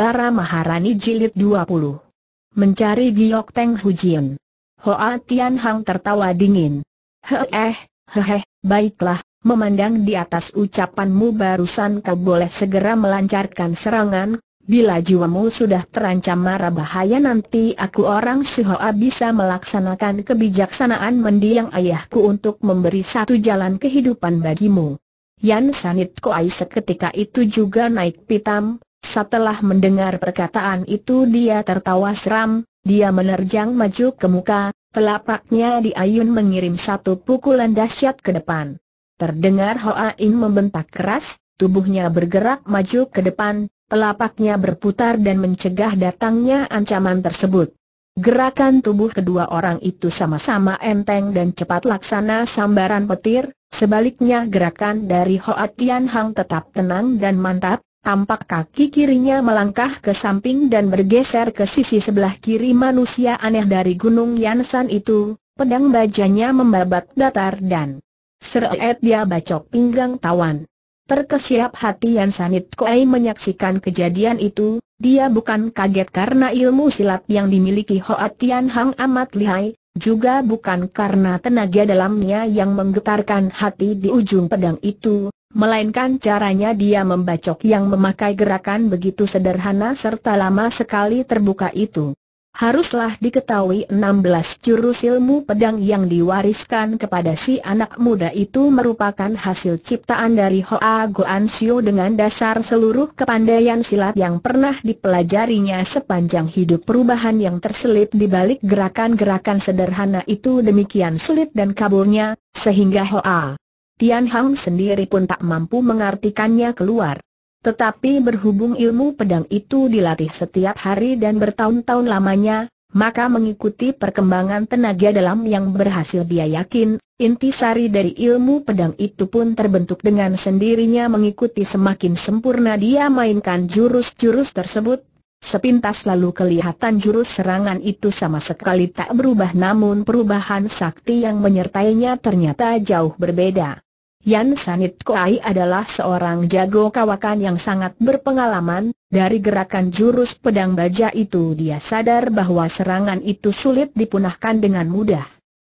Bara Maharani Jilid 20 Mencari Giok Teng Hujian Hoa Tian Hang tertawa dingin eh, he he, baiklah, memandang di atas ucapanmu barusan kau boleh segera melancarkan serangan Bila jiwamu sudah terancam marah bahaya nanti aku orang hoa bisa melaksanakan kebijaksanaan mendiang ayahku untuk memberi satu jalan kehidupan bagimu Yan Sanit Koai seketika itu juga naik pitam, setelah mendengar perkataan itu dia tertawa seram, dia menerjang maju ke muka, telapaknya diayun mengirim satu pukulan dahsyat ke depan. Terdengar Hoa In membentak keras, tubuhnya bergerak maju ke depan, telapaknya berputar dan mencegah datangnya ancaman tersebut. Gerakan tubuh kedua orang itu sama-sama enteng dan cepat laksana sambaran petir, sebaliknya gerakan dari Hoa Tian Hang tetap tenang dan mantap, Tampak kaki kirinya melangkah ke samping dan bergeser ke sisi sebelah kiri manusia aneh dari Gunung Yansan itu, pedang bajanya membabat datar dan seret dia bacok pinggang tawan. Terkesiap hati Yansanit Koei menyaksikan kejadian itu, dia bukan kaget karena ilmu silat yang dimiliki Hoa Tian Hang amat lihai, juga bukan karena tenaga dalamnya yang menggetarkan hati di ujung pedang itu, melainkan caranya dia membacok yang memakai gerakan begitu sederhana serta lama sekali terbuka itu. Haruslah diketahui 16 jurus ilmu pedang yang diwariskan kepada si anak muda itu merupakan hasil ciptaan dari Hoa Goan Sio dengan dasar seluruh kepandaian silat yang pernah dipelajarinya sepanjang hidup perubahan yang terselip di balik gerakan-gerakan sederhana itu demikian sulit dan kaburnya, sehingga Hoa Tian Hang sendiri pun tak mampu mengartikannya keluar. Tetapi berhubung ilmu pedang itu dilatih setiap hari dan bertahun-tahun lamanya, maka mengikuti perkembangan tenaga dalam yang berhasil dia yakin, inti sari dari ilmu pedang itu pun terbentuk dengan sendirinya mengikuti semakin sempurna dia mainkan jurus-jurus tersebut. Sepintas lalu kelihatan jurus serangan itu sama sekali tak berubah namun perubahan sakti yang menyertainya ternyata jauh berbeda. Yan Sanit Koai adalah seorang jago kawakan yang sangat berpengalaman, dari gerakan jurus pedang baja itu dia sadar bahwa serangan itu sulit dipunahkan dengan mudah.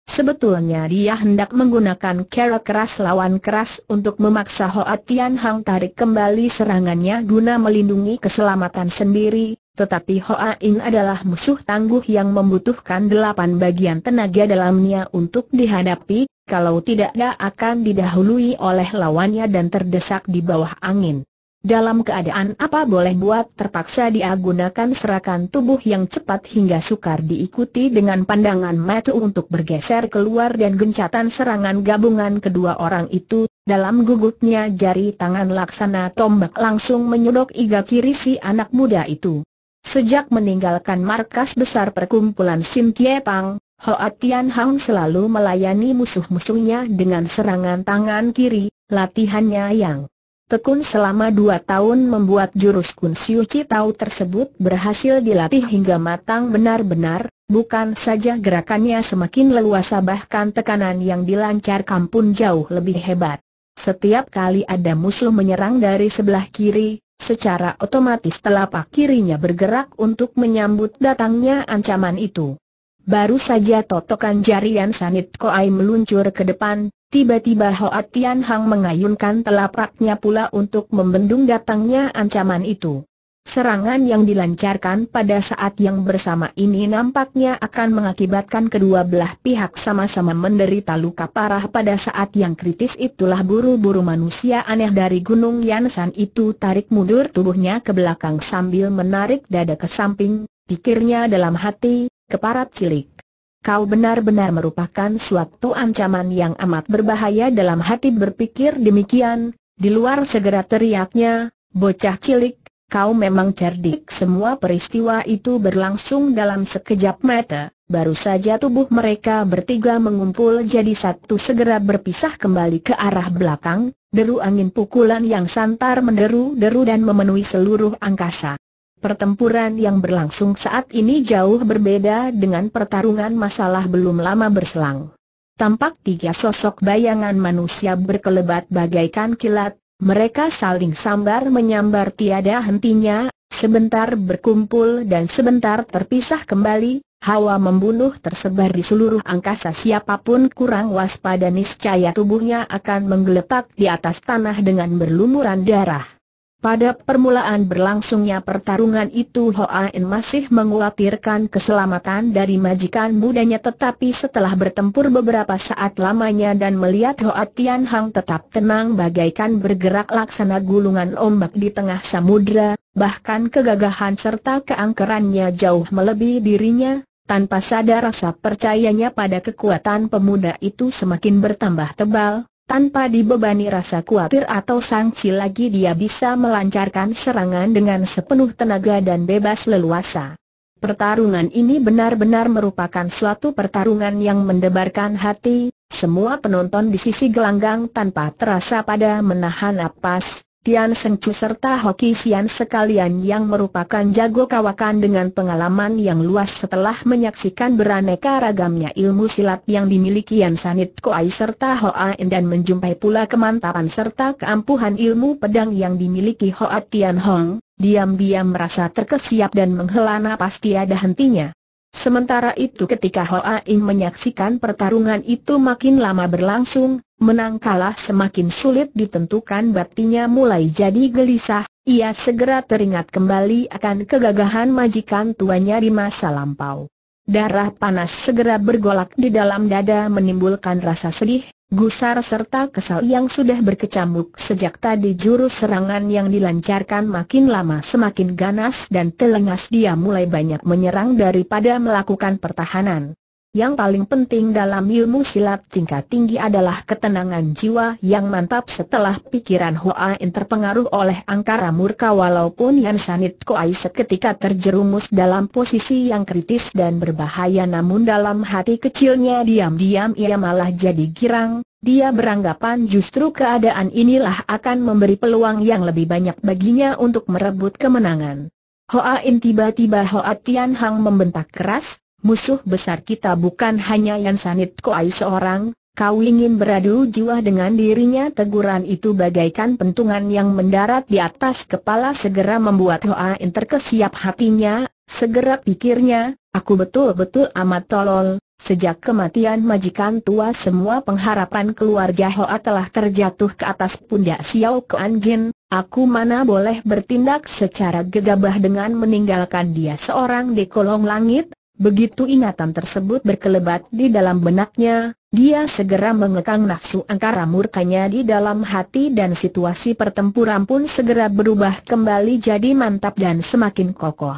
Sebetulnya dia hendak menggunakan cara keras lawan keras untuk memaksa Hoa Tian Hang tarik kembali serangannya guna melindungi keselamatan sendiri, tetapi Hoa In adalah musuh tangguh yang membutuhkan delapan bagian tenaga dalamnya untuk dihadapi, kalau tidak dia akan didahului oleh lawannya dan terdesak di bawah angin. Dalam keadaan apa boleh buat terpaksa dia gunakan serakan tubuh yang cepat hingga sukar diikuti dengan pandangan mata untuk bergeser keluar dan gencatan serangan gabungan kedua orang itu, dalam gugupnya jari tangan laksana tombak langsung menyodok iga kiri si anak muda itu. Sejak meninggalkan markas besar perkumpulan Sim Kie Pang, Hoa Tian Hang selalu melayani musuh-musuhnya dengan serangan tangan kiri, latihannya yang tekun selama dua tahun membuat jurus Kun Siu tahu tersebut berhasil dilatih hingga matang benar-benar, bukan saja gerakannya semakin leluasa bahkan tekanan yang dilancarkan pun jauh lebih hebat. Setiap kali ada musuh menyerang dari sebelah kiri, secara otomatis telapak kirinya bergerak untuk menyambut datangnya ancaman itu. Baru saja totokan jarian Sanit Koai meluncur ke depan, Tiba-tiba Hoa Tian Hang mengayunkan telapaknya pula untuk membendung datangnya ancaman itu. Serangan yang dilancarkan pada saat yang bersama ini nampaknya akan mengakibatkan kedua belah pihak sama-sama menderita luka parah pada saat yang kritis itulah buru-buru manusia aneh dari Gunung Yansan itu tarik mundur tubuhnya ke belakang sambil menarik dada ke samping, pikirnya dalam hati, keparat cilik kau benar-benar merupakan suatu ancaman yang amat berbahaya dalam hati berpikir demikian, di luar segera teriaknya, bocah cilik, kau memang cerdik semua peristiwa itu berlangsung dalam sekejap mata, baru saja tubuh mereka bertiga mengumpul jadi satu segera berpisah kembali ke arah belakang, deru angin pukulan yang santar menderu-deru dan memenuhi seluruh angkasa. Pertempuran yang berlangsung saat ini jauh berbeda dengan pertarungan masalah belum lama berselang. Tampak tiga sosok bayangan manusia berkelebat bagaikan kilat, mereka saling sambar menyambar tiada hentinya, sebentar berkumpul dan sebentar terpisah kembali, hawa membunuh tersebar di seluruh angkasa siapapun kurang waspada niscaya tubuhnya akan menggeletak di atas tanah dengan berlumuran darah. Pada permulaan berlangsungnya pertarungan itu Hoa En masih menguatirkan keselamatan dari majikan mudanya tetapi setelah bertempur beberapa saat lamanya dan melihat Hoa Tian Hang tetap tenang bagaikan bergerak laksana gulungan ombak di tengah samudra, bahkan kegagahan serta keangkerannya jauh melebihi dirinya, tanpa sadar rasa percayanya pada kekuatan pemuda itu semakin bertambah tebal, tanpa dibebani rasa khawatir atau sanksi lagi dia bisa melancarkan serangan dengan sepenuh tenaga dan bebas leluasa. Pertarungan ini benar-benar merupakan suatu pertarungan yang mendebarkan hati, semua penonton di sisi gelanggang tanpa terasa pada menahan napas, Tian Sengcu serta Hoki Sian sekalian yang merupakan jago kawakan dengan pengalaman yang luas setelah menyaksikan beraneka ragamnya ilmu silat yang dimiliki Yan Sanit Koai serta Hoain dan menjumpai pula kemantapan serta keampuhan ilmu pedang yang dimiliki Hoa Tian Hong, diam-diam merasa terkesiap dan menghela napas tiada hentinya. Sementara itu ketika Hoa Ing menyaksikan pertarungan itu makin lama berlangsung, menang kalah semakin sulit ditentukan batinya mulai jadi gelisah, ia segera teringat kembali akan kegagahan majikan tuanya di masa lampau. Darah panas segera bergolak di dalam dada menimbulkan rasa sedih, gusar serta kesal yang sudah berkecamuk sejak tadi jurus serangan yang dilancarkan makin lama semakin ganas dan telengas dia mulai banyak menyerang daripada melakukan pertahanan. Yang paling penting dalam ilmu silat tingkat tinggi adalah ketenangan jiwa yang mantap setelah pikiran Hoa In terpengaruh oleh angkara murka walaupun Yan Sanit Koai seketika terjerumus dalam posisi yang kritis dan berbahaya namun dalam hati kecilnya diam-diam ia malah jadi girang, dia beranggapan justru keadaan inilah akan memberi peluang yang lebih banyak baginya untuk merebut kemenangan. Hoa In tiba-tiba Hoa Tian Hang membentak keras, Musuh besar kita bukan hanya yang Sanit Koai seorang, kau ingin beradu jiwa dengan dirinya teguran itu bagaikan pentungan yang mendarat di atas kepala segera membuat Hoa In terkesiap hatinya, segera pikirnya, aku betul-betul amat tolol, sejak kematian majikan tua semua pengharapan keluarga Hoa telah terjatuh ke atas pundak Xiao Kuan Jin, aku mana boleh bertindak secara gegabah dengan meninggalkan dia seorang di kolong langit, Begitu ingatan tersebut berkelebat di dalam benaknya, dia segera mengekang nafsu angkara murkanya di dalam hati dan situasi pertempuran pun segera berubah kembali jadi mantap dan semakin kokoh.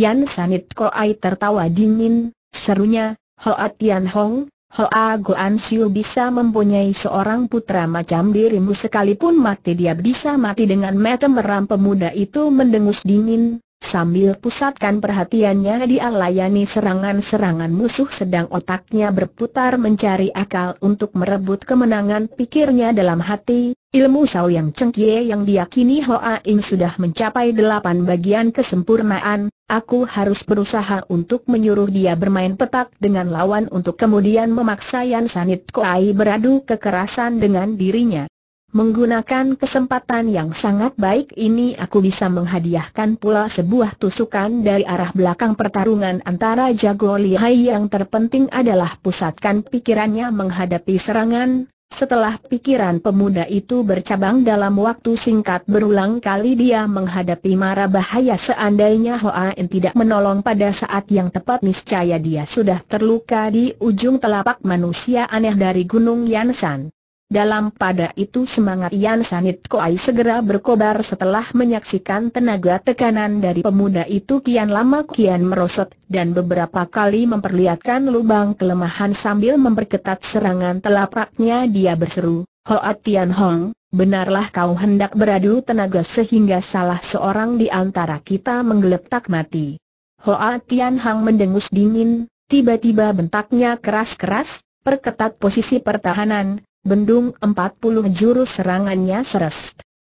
Yan Sanit Koai tertawa dingin, serunya, Hoa Tian Hong, Hoa Goan Siu bisa mempunyai seorang putra macam dirimu sekalipun mati dia bisa mati dengan mata meram pemuda itu mendengus dingin, sambil pusatkan perhatiannya dia layani serangan-serangan musuh sedang otaknya berputar mencari akal untuk merebut kemenangan pikirnya dalam hati, ilmu Sao Yang Chengkie yang diyakini Hoa Im sudah mencapai delapan bagian kesempurnaan, aku harus berusaha untuk menyuruh dia bermain petak dengan lawan untuk kemudian memaksa Yan Sanit Koai beradu kekerasan dengan dirinya. Menggunakan kesempatan yang sangat baik ini aku bisa menghadiahkan pula sebuah tusukan dari arah belakang pertarungan antara jago lihai yang terpenting adalah pusatkan pikirannya menghadapi serangan. Setelah pikiran pemuda itu bercabang dalam waktu singkat berulang kali dia menghadapi mara bahaya seandainya Hoa En tidak menolong pada saat yang tepat niscaya dia sudah terluka di ujung telapak manusia aneh dari Gunung Yansan. Dalam pada itu semangat Yan Sanit Koai segera berkobar setelah menyaksikan tenaga tekanan dari pemuda itu kian lama kian merosot dan beberapa kali memperlihatkan lubang kelemahan sambil memperketat serangan telapaknya dia berseru, Hoat Tian Hong, benarlah kau hendak beradu tenaga sehingga salah seorang di antara kita menggeletak mati. Hoat Tian Hong mendengus dingin, tiba-tiba bentaknya keras-keras, perketat posisi pertahanan, bendung Empat puluh jurus serangannya seres.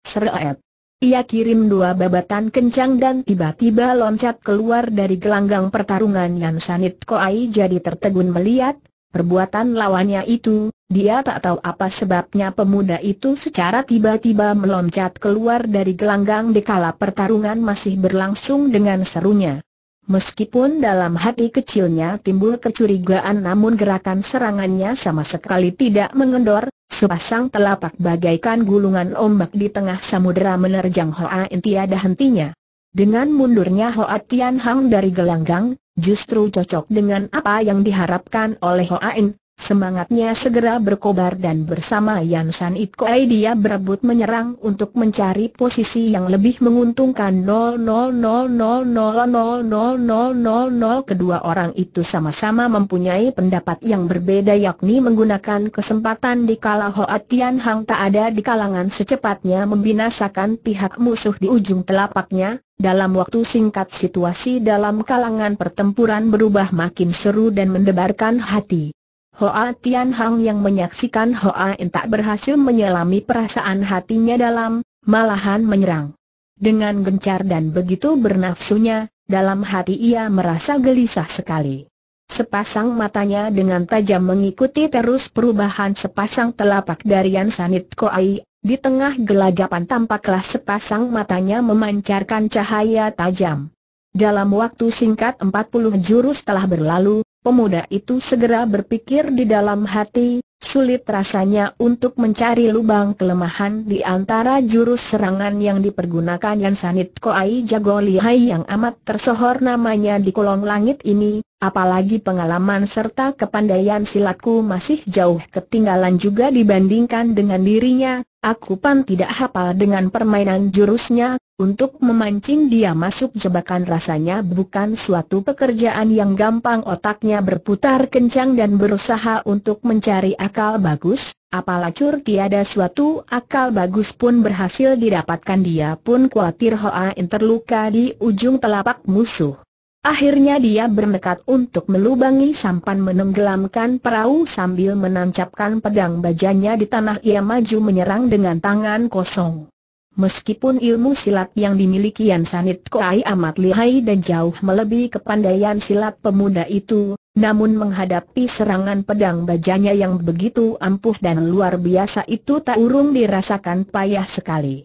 Seret. Ia kirim dua babatan kencang dan tiba-tiba loncat keluar dari gelanggang pertarungan yang Sanit Koai jadi tertegun melihat, perbuatan lawannya itu, dia tak tahu apa sebabnya pemuda itu secara tiba-tiba meloncat keluar dari gelanggang dikala pertarungan masih berlangsung dengan serunya. Meskipun dalam hati kecilnya timbul kecurigaan namun gerakan serangannya sama sekali tidak mengendor, sepasang telapak bagaikan gulungan ombak di tengah samudera menerjang Hoa In tiada hentinya. Dengan mundurnya Hoa Tian Hang dari gelanggang, justru cocok dengan apa yang diharapkan oleh Hoa In, Semangatnya segera berkobar dan bersama Yan San It Koei dia berebut menyerang untuk mencari posisi yang lebih menguntungkan kedua orang itu sama-sama mempunyai pendapat yang berbeda yakni menggunakan kesempatan di kala Hoa Tian Hang tak ada di kalangan secepatnya membinasakan pihak musuh di ujung telapaknya, dalam waktu singkat situasi dalam kalangan pertempuran berubah makin seru dan mendebarkan hati. Hoa Tian Hang yang menyaksikan Hoa In tak berhasil menyelami perasaan hatinya dalam, malahan menyerang. Dengan gencar dan begitu bernafsunya, dalam hati ia merasa gelisah sekali. Sepasang matanya dengan tajam mengikuti terus perubahan sepasang telapak dari Yan Sanit Koai, di tengah gelagapan tampaklah sepasang matanya memancarkan cahaya tajam. Dalam waktu singkat empat puluh jurus telah berlalu, Pemuda itu segera berpikir di dalam hati, sulit rasanya untuk mencari lubang kelemahan di antara jurus serangan yang dipergunakan Yan Sanit Koai Jago Lihai yang amat tersohor namanya di kolong langit ini, apalagi pengalaman serta kepandaian silatku masih jauh ketinggalan juga dibandingkan dengan dirinya, Aku pan tidak hafal dengan permainan jurusnya, untuk memancing dia masuk jebakan rasanya bukan suatu pekerjaan yang gampang otaknya berputar kencang dan berusaha untuk mencari akal bagus, apalacur tiada suatu akal bagus pun berhasil didapatkan dia pun khawatir Hoa In terluka di ujung telapak musuh. Akhirnya dia bernekat untuk melubangi sampan menenggelamkan perahu sambil menancapkan pedang bajanya di tanah ia maju menyerang dengan tangan kosong. Meskipun ilmu silat yang dimiliki Yan Sanit Koai amat lihai dan jauh melebihi kepandaian silat pemuda itu, namun menghadapi serangan pedang bajanya yang begitu ampuh dan luar biasa itu tak urung dirasakan payah sekali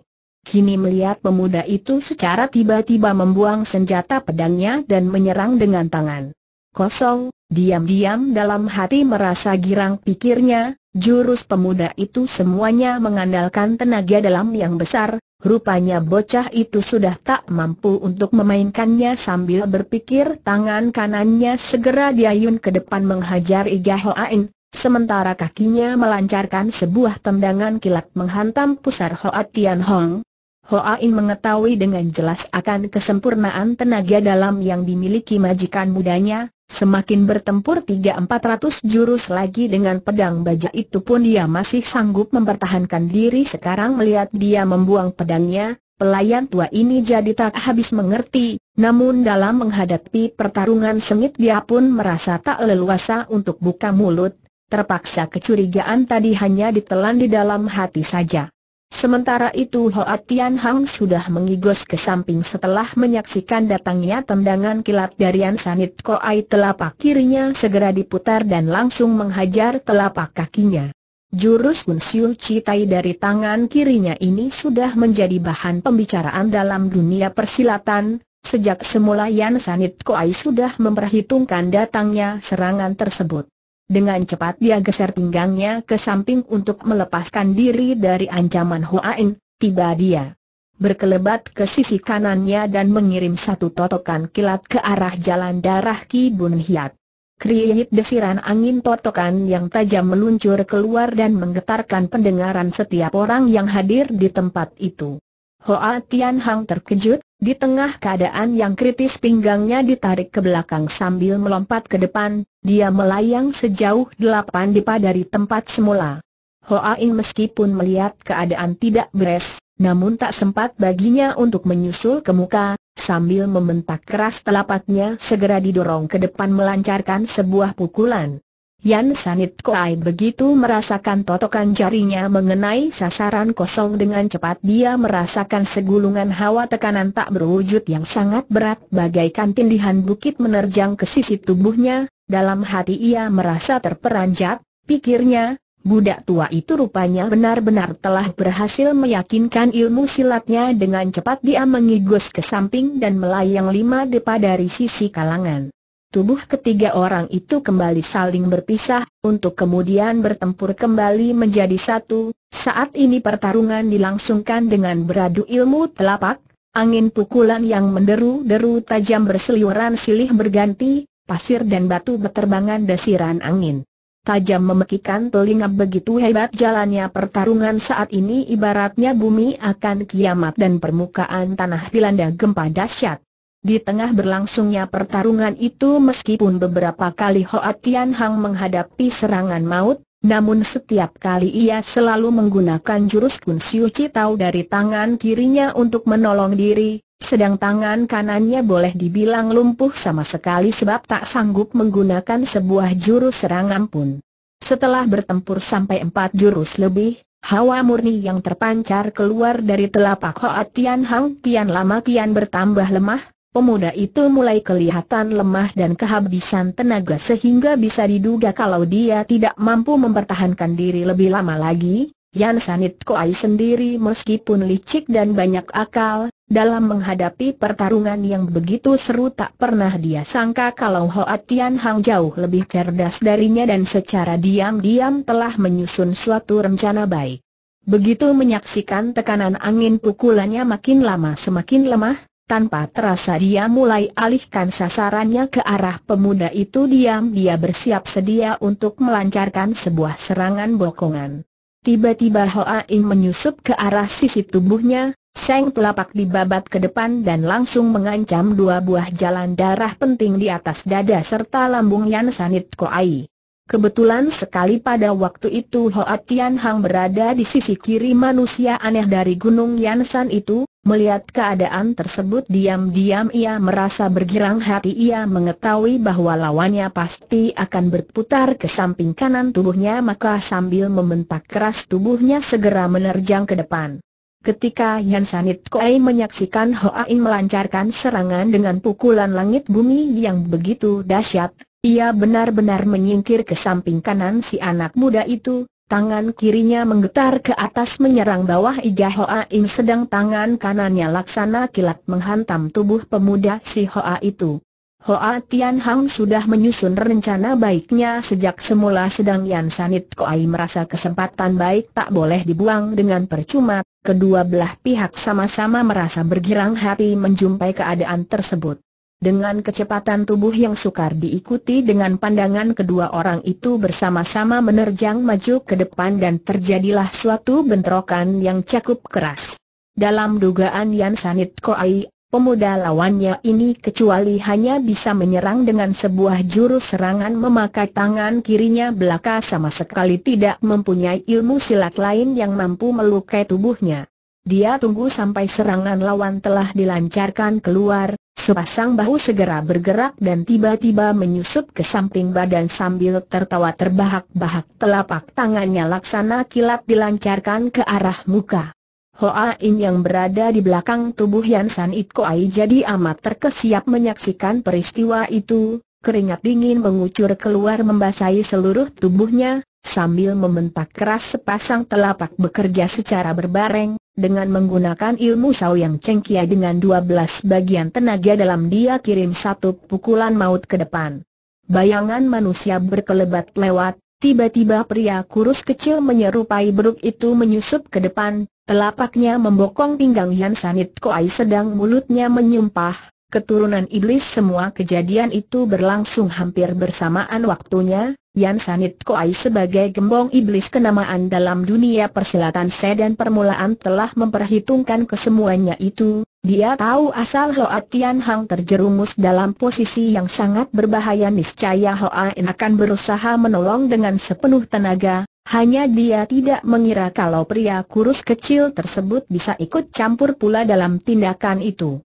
kini melihat pemuda itu secara tiba-tiba membuang senjata pedangnya dan menyerang dengan tangan kosong, diam-diam dalam hati merasa girang pikirnya, jurus pemuda itu semuanya mengandalkan tenaga dalam yang besar, rupanya bocah itu sudah tak mampu untuk memainkannya sambil berpikir tangan kanannya segera diayun ke depan menghajar Iga Hoain, sementara kakinya melancarkan sebuah tendangan kilat menghantam pusar Hoa Tian Hong, Hoain mengetahui dengan jelas akan kesempurnaan tenaga dalam yang dimiliki majikan mudanya, semakin bertempur 3-400 jurus lagi dengan pedang baja itu pun dia masih sanggup mempertahankan diri sekarang melihat dia membuang pedangnya, pelayan tua ini jadi tak habis mengerti, namun dalam menghadapi pertarungan sengit dia pun merasa tak leluasa untuk buka mulut, terpaksa kecurigaan tadi hanya ditelan di dalam hati saja. Sementara itu Hoa Tian Hang sudah mengigos ke samping setelah menyaksikan datangnya tendangan kilat dari Sanit Koai telapak kirinya segera diputar dan langsung menghajar telapak kakinya. Jurus Gun Siu Citai dari tangan kirinya ini sudah menjadi bahan pembicaraan dalam dunia persilatan, sejak semula Yan Sanit Koai sudah memperhitungkan datangnya serangan tersebut. Dengan cepat dia geser pinggangnya ke samping untuk melepaskan diri dari ancaman Huain, tiba dia. Berkelebat ke sisi kanannya dan mengirim satu totokan kilat ke arah jalan darah Ki Bun Hiat. Kriyit desiran angin totokan yang tajam meluncur keluar dan menggetarkan pendengaran setiap orang yang hadir di tempat itu. Hoa Tian Hang terkejut, di tengah keadaan yang kritis pinggangnya ditarik ke belakang sambil melompat ke depan, dia melayang sejauh delapan dipa dari tempat semula. Hoa In meskipun melihat keadaan tidak beres, namun tak sempat baginya untuk menyusul ke muka, sambil membentak keras telapaknya segera didorong ke depan melancarkan sebuah pukulan. Yan Sanit Koai begitu merasakan totokan jarinya mengenai sasaran kosong dengan cepat dia merasakan segulungan hawa tekanan tak berwujud yang sangat berat bagaikan tindihan bukit menerjang ke sisi tubuhnya, dalam hati ia merasa terperanjat, pikirnya, budak tua itu rupanya benar-benar telah berhasil meyakinkan ilmu silatnya dengan cepat dia mengigus ke samping dan melayang lima depa dari sisi kalangan. Tubuh ketiga orang itu kembali saling berpisah, untuk kemudian bertempur kembali menjadi satu. Saat ini pertarungan dilangsungkan dengan beradu ilmu telapak, angin pukulan yang menderu-deru tajam berseliuran silih berganti, pasir dan batu berterbangan desiran angin. Tajam memekikan telinga begitu hebat jalannya pertarungan saat ini ibaratnya bumi akan kiamat dan permukaan tanah dilanda gempa dahsyat. Di tengah berlangsungnya pertarungan itu meskipun beberapa kali Hoa Tian Hang menghadapi serangan maut, namun setiap kali ia selalu menggunakan jurus Kun Siu Citao dari tangan kirinya untuk menolong diri, sedang tangan kanannya boleh dibilang lumpuh sama sekali sebab tak sanggup menggunakan sebuah jurus serangan pun. Setelah bertempur sampai empat jurus lebih, hawa murni yang terpancar keluar dari telapak Hoa Tian Hang kian lama kian bertambah lemah, Pemuda itu mulai kelihatan lemah dan kehabisan tenaga sehingga bisa diduga kalau dia tidak mampu mempertahankan diri lebih lama lagi. Yan Sanit Koai sendiri meskipun licik dan banyak akal, dalam menghadapi pertarungan yang begitu seru tak pernah dia sangka kalau Hoa Tian Hang jauh lebih cerdas darinya dan secara diam-diam telah menyusun suatu rencana baik. Begitu menyaksikan tekanan angin pukulannya makin lama semakin lemah, tanpa terasa dia mulai alihkan sasarannya ke arah pemuda itu diam dia bersiap sedia untuk melancarkan sebuah serangan bokongan. Tiba-tiba Hoa In menyusup ke arah sisi tubuhnya, seng telapak dibabat ke depan dan langsung mengancam dua buah jalan darah penting di atas dada serta lambung Yan Sanit Koai. Kebetulan sekali pada waktu itu Hoa Tian Hang berada di sisi kiri manusia aneh dari Gunung Yansan itu, melihat keadaan tersebut diam-diam ia merasa bergirang hati ia mengetahui bahwa lawannya pasti akan berputar ke samping kanan tubuhnya maka sambil membentak keras tubuhnya segera menerjang ke depan. Ketika Yansanit Koei menyaksikan Hoa In melancarkan serangan dengan pukulan langit bumi yang begitu dahsyat, ia benar-benar menyingkir ke samping kanan si anak muda itu, tangan kirinya menggetar ke atas menyerang bawah Iga Hoa Ing sedang tangan kanannya laksana kilat menghantam tubuh pemuda si Hoa itu. Hoa Tian Hang sudah menyusun rencana baiknya sejak semula sedang Yan Sanit Koai merasa kesempatan baik tak boleh dibuang dengan percuma, kedua belah pihak sama-sama merasa bergirang hati menjumpai keadaan tersebut. Dengan kecepatan tubuh yang sukar diikuti dengan pandangan kedua orang itu bersama-sama menerjang maju ke depan dan terjadilah suatu bentrokan yang cakup keras. Dalam dugaan Yan Sanit Koai, pemuda lawannya ini kecuali hanya bisa menyerang dengan sebuah jurus serangan memakai tangan kirinya belaka sama sekali tidak mempunyai ilmu silat lain yang mampu melukai tubuhnya. Dia tunggu sampai serangan lawan telah dilancarkan keluar, Sepasang bahu segera bergerak dan tiba-tiba menyusup ke samping badan sambil tertawa terbahak-bahak telapak tangannya laksana kilat dilancarkan ke arah muka. Hoa In yang berada di belakang tubuh Yan San It Koai jadi amat terkesiap menyaksikan peristiwa itu, keringat dingin mengucur keluar membasahi seluruh tubuhnya, Sambil membentak keras sepasang telapak bekerja secara berbareng, dengan menggunakan ilmu Sao yang Kia dengan 12 bagian tenaga dalam dia kirim satu pukulan maut ke depan. Bayangan manusia berkelebat lewat, tiba-tiba pria kurus kecil menyerupai beruk itu menyusup ke depan, telapaknya membokong pinggang Yan Sanit Koai sedang mulutnya menyumpah, keturunan iblis semua kejadian itu berlangsung hampir bersamaan waktunya, Yan Sanit Koai sebagai gembong iblis kenamaan dalam dunia persilatan se dan permulaan telah memperhitungkan kesemuanya itu, dia tahu asal Hoa Tian Hang terjerumus dalam posisi yang sangat berbahaya niscaya Hoa In akan berusaha menolong dengan sepenuh tenaga, hanya dia tidak mengira kalau pria kurus kecil tersebut bisa ikut campur pula dalam tindakan itu.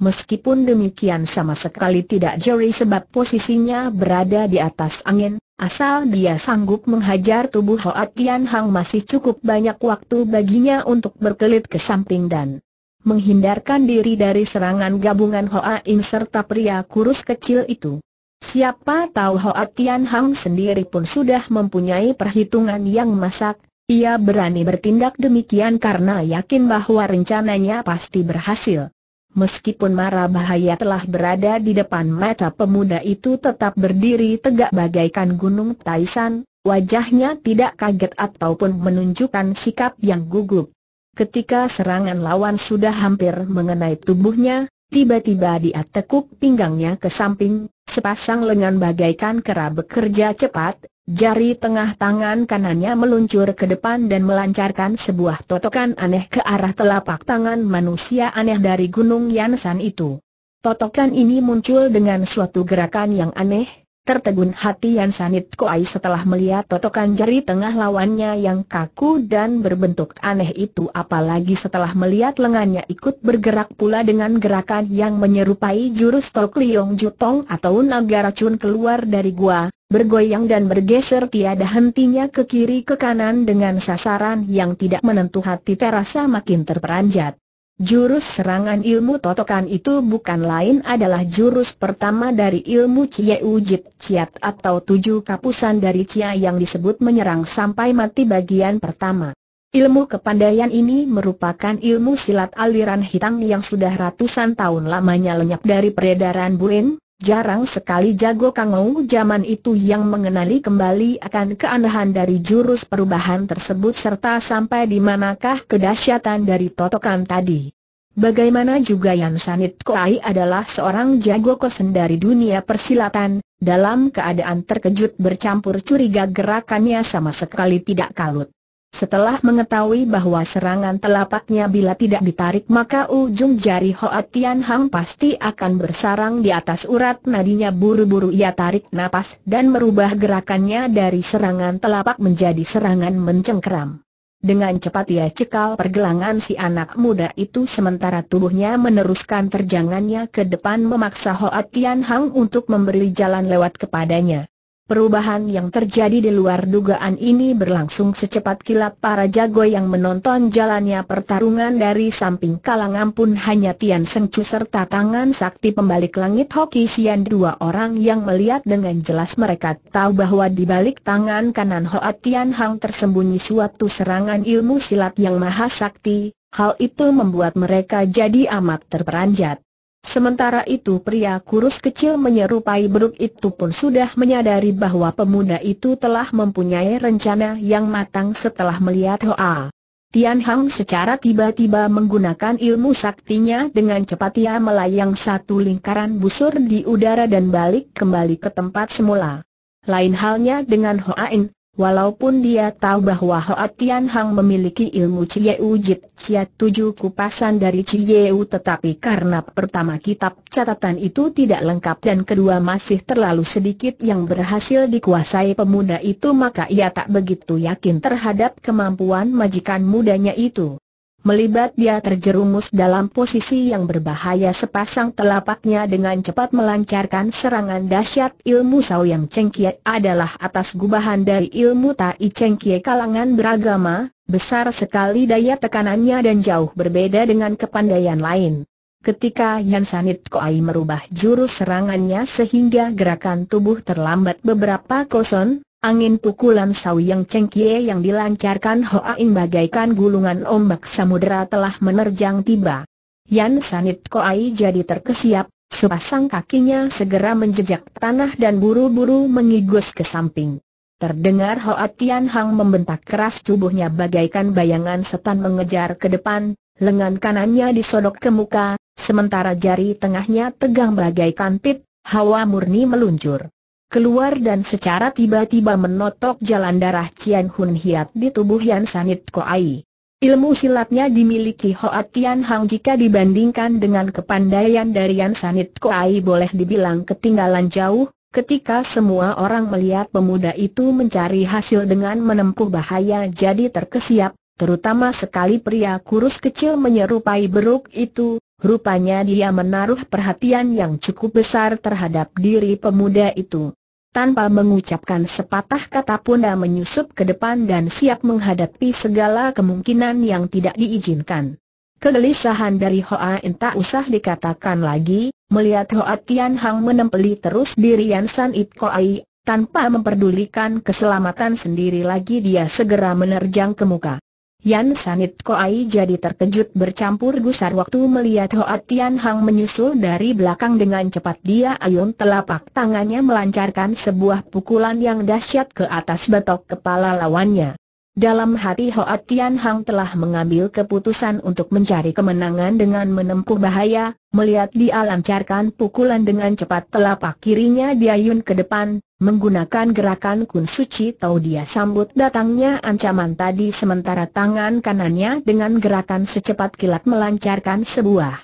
Meskipun demikian sama sekali tidak jeri sebab posisinya berada di atas angin, Asal dia sanggup menghajar tubuh Hoa Tian Hang masih cukup banyak waktu baginya untuk berkelit ke samping dan menghindarkan diri dari serangan gabungan Hoa In serta pria kurus kecil itu. Siapa tahu Hoa Tian Hang sendiri pun sudah mempunyai perhitungan yang masak, ia berani bertindak demikian karena yakin bahwa rencananya pasti berhasil meskipun marah bahaya telah berada di depan mata pemuda itu tetap berdiri tegak bagaikan gunung Taisan, wajahnya tidak kaget ataupun menunjukkan sikap yang gugup. Ketika serangan lawan sudah hampir mengenai tubuhnya, tiba-tiba dia tekuk pinggangnya ke samping, sepasang lengan bagaikan kera bekerja cepat, Jari tengah tangan kanannya meluncur ke depan dan melancarkan sebuah totokan aneh ke arah telapak tangan manusia aneh dari Gunung Yansan itu. Totokan ini muncul dengan suatu gerakan yang aneh, Tertegun hati Yan Sanit Koai setelah melihat totokan jari tengah lawannya yang kaku dan berbentuk aneh itu apalagi setelah melihat lengannya ikut bergerak pula dengan gerakan yang menyerupai jurus Tok Liong Jutong atau naga racun keluar dari gua, bergoyang dan bergeser tiada hentinya ke kiri ke kanan dengan sasaran yang tidak menentu hati terasa makin terperanjat. Jurus serangan ilmu totokan itu bukan lain adalah jurus pertama dari ilmu Cie Ujit Ciat atau tujuh kapusan dari Cia yang disebut menyerang sampai mati bagian pertama. Ilmu kepandaian ini merupakan ilmu silat aliran hitam yang sudah ratusan tahun lamanya lenyap dari peredaran Buin, Jarang sekali jago kangau zaman itu yang mengenali kembali akan keanehan dari jurus perubahan tersebut serta sampai di manakah kedahsyatan dari totokan tadi. Bagaimana juga Yan Sanit Koai adalah seorang jago kosen dari dunia persilatan, dalam keadaan terkejut bercampur curiga gerakannya sama sekali tidak kalut. Setelah mengetahui bahwa serangan telapaknya bila tidak ditarik maka ujung jari Hoa Tian Hang pasti akan bersarang di atas urat nadinya buru-buru ia tarik napas dan merubah gerakannya dari serangan telapak menjadi serangan mencengkeram. Dengan cepat ia cekal pergelangan si anak muda itu sementara tubuhnya meneruskan terjangannya ke depan memaksa Hoa Tian Hang untuk memberi jalan lewat kepadanya. Perubahan yang terjadi di luar dugaan ini berlangsung secepat kilat para jago yang menonton jalannya pertarungan dari samping kalangan pun hanya Tian Seng serta tangan sakti pembalik langit Hoki Sian dua orang yang melihat dengan jelas mereka tahu bahwa di balik tangan kanan Hoa Tian Hang tersembunyi suatu serangan ilmu silat yang maha sakti, hal itu membuat mereka jadi amat terperanjat. Sementara itu pria kurus kecil menyerupai beruk itu pun sudah menyadari bahwa pemuda itu telah mempunyai rencana yang matang setelah melihat Hoa. Tian Hang secara tiba-tiba menggunakan ilmu saktinya dengan cepat ia melayang satu lingkaran busur di udara dan balik kembali ke tempat semula. Lain halnya dengan Hoa In, Walaupun dia tahu bahwa Hoa Tian Hang memiliki ilmu Cieu Jit Cia tujuh kupasan dari Cie U, tetapi karena pertama kitab catatan itu tidak lengkap dan kedua masih terlalu sedikit yang berhasil dikuasai pemuda itu maka ia tak begitu yakin terhadap kemampuan majikan mudanya itu. Melibat dia terjerumus dalam posisi yang berbahaya sepasang telapaknya dengan cepat melancarkan serangan dahsyat ilmu Sao yang Kie adalah atas gubahan dari ilmu Tai Kie kalangan beragama, besar sekali daya tekanannya dan jauh berbeda dengan kepandaian lain. Ketika Yan Sanit Koai merubah jurus serangannya sehingga gerakan tubuh terlambat beberapa koson, Angin pukulan yang Chengkie yang dilancarkan Hoa Ing bagaikan gulungan ombak samudera telah menerjang tiba. Yan Sanit Koai jadi terkesiap, sepasang kakinya segera menjejak tanah dan buru-buru mengigus ke samping. Terdengar Hoa Tian Hang membentak keras tubuhnya bagaikan bayangan setan mengejar ke depan, lengan kanannya disodok ke muka, sementara jari tengahnya tegang bagaikan pit, hawa murni meluncur keluar dan secara tiba-tiba menotok jalan darah Cian Hun Hiat di tubuh Yan Sanit Koai. Ilmu silatnya dimiliki Hoa Tian Hang jika dibandingkan dengan kepandaian dari Yan Sanit Koai boleh dibilang ketinggalan jauh, ketika semua orang melihat pemuda itu mencari hasil dengan menempuh bahaya jadi terkesiap, terutama sekali pria kurus kecil menyerupai beruk itu, Rupanya dia menaruh perhatian yang cukup besar terhadap diri pemuda itu. Tanpa mengucapkan sepatah kata pun, dia menyusup ke depan dan siap menghadapi segala kemungkinan yang tidak diizinkan. Kegelisahan dari Hoa In tak usah dikatakan lagi, melihat Hoa Tian Hang menempeli terus Yan San It Koai, tanpa memperdulikan keselamatan sendiri lagi dia segera menerjang ke muka. Yan Sanit Koai jadi terkejut bercampur gusar waktu melihat Hoa Tian Hang menyusul dari belakang dengan cepat dia ayun telapak tangannya melancarkan sebuah pukulan yang dahsyat ke atas batok kepala lawannya. Dalam hati Hoa Tian Hang telah mengambil keputusan untuk mencari kemenangan dengan menempuh bahaya, melihat dia lancarkan pukulan dengan cepat telapak kirinya diayun ke depan, Menggunakan gerakan kun suci tahu dia sambut datangnya ancaman tadi sementara tangan kanannya dengan gerakan secepat kilat melancarkan sebuah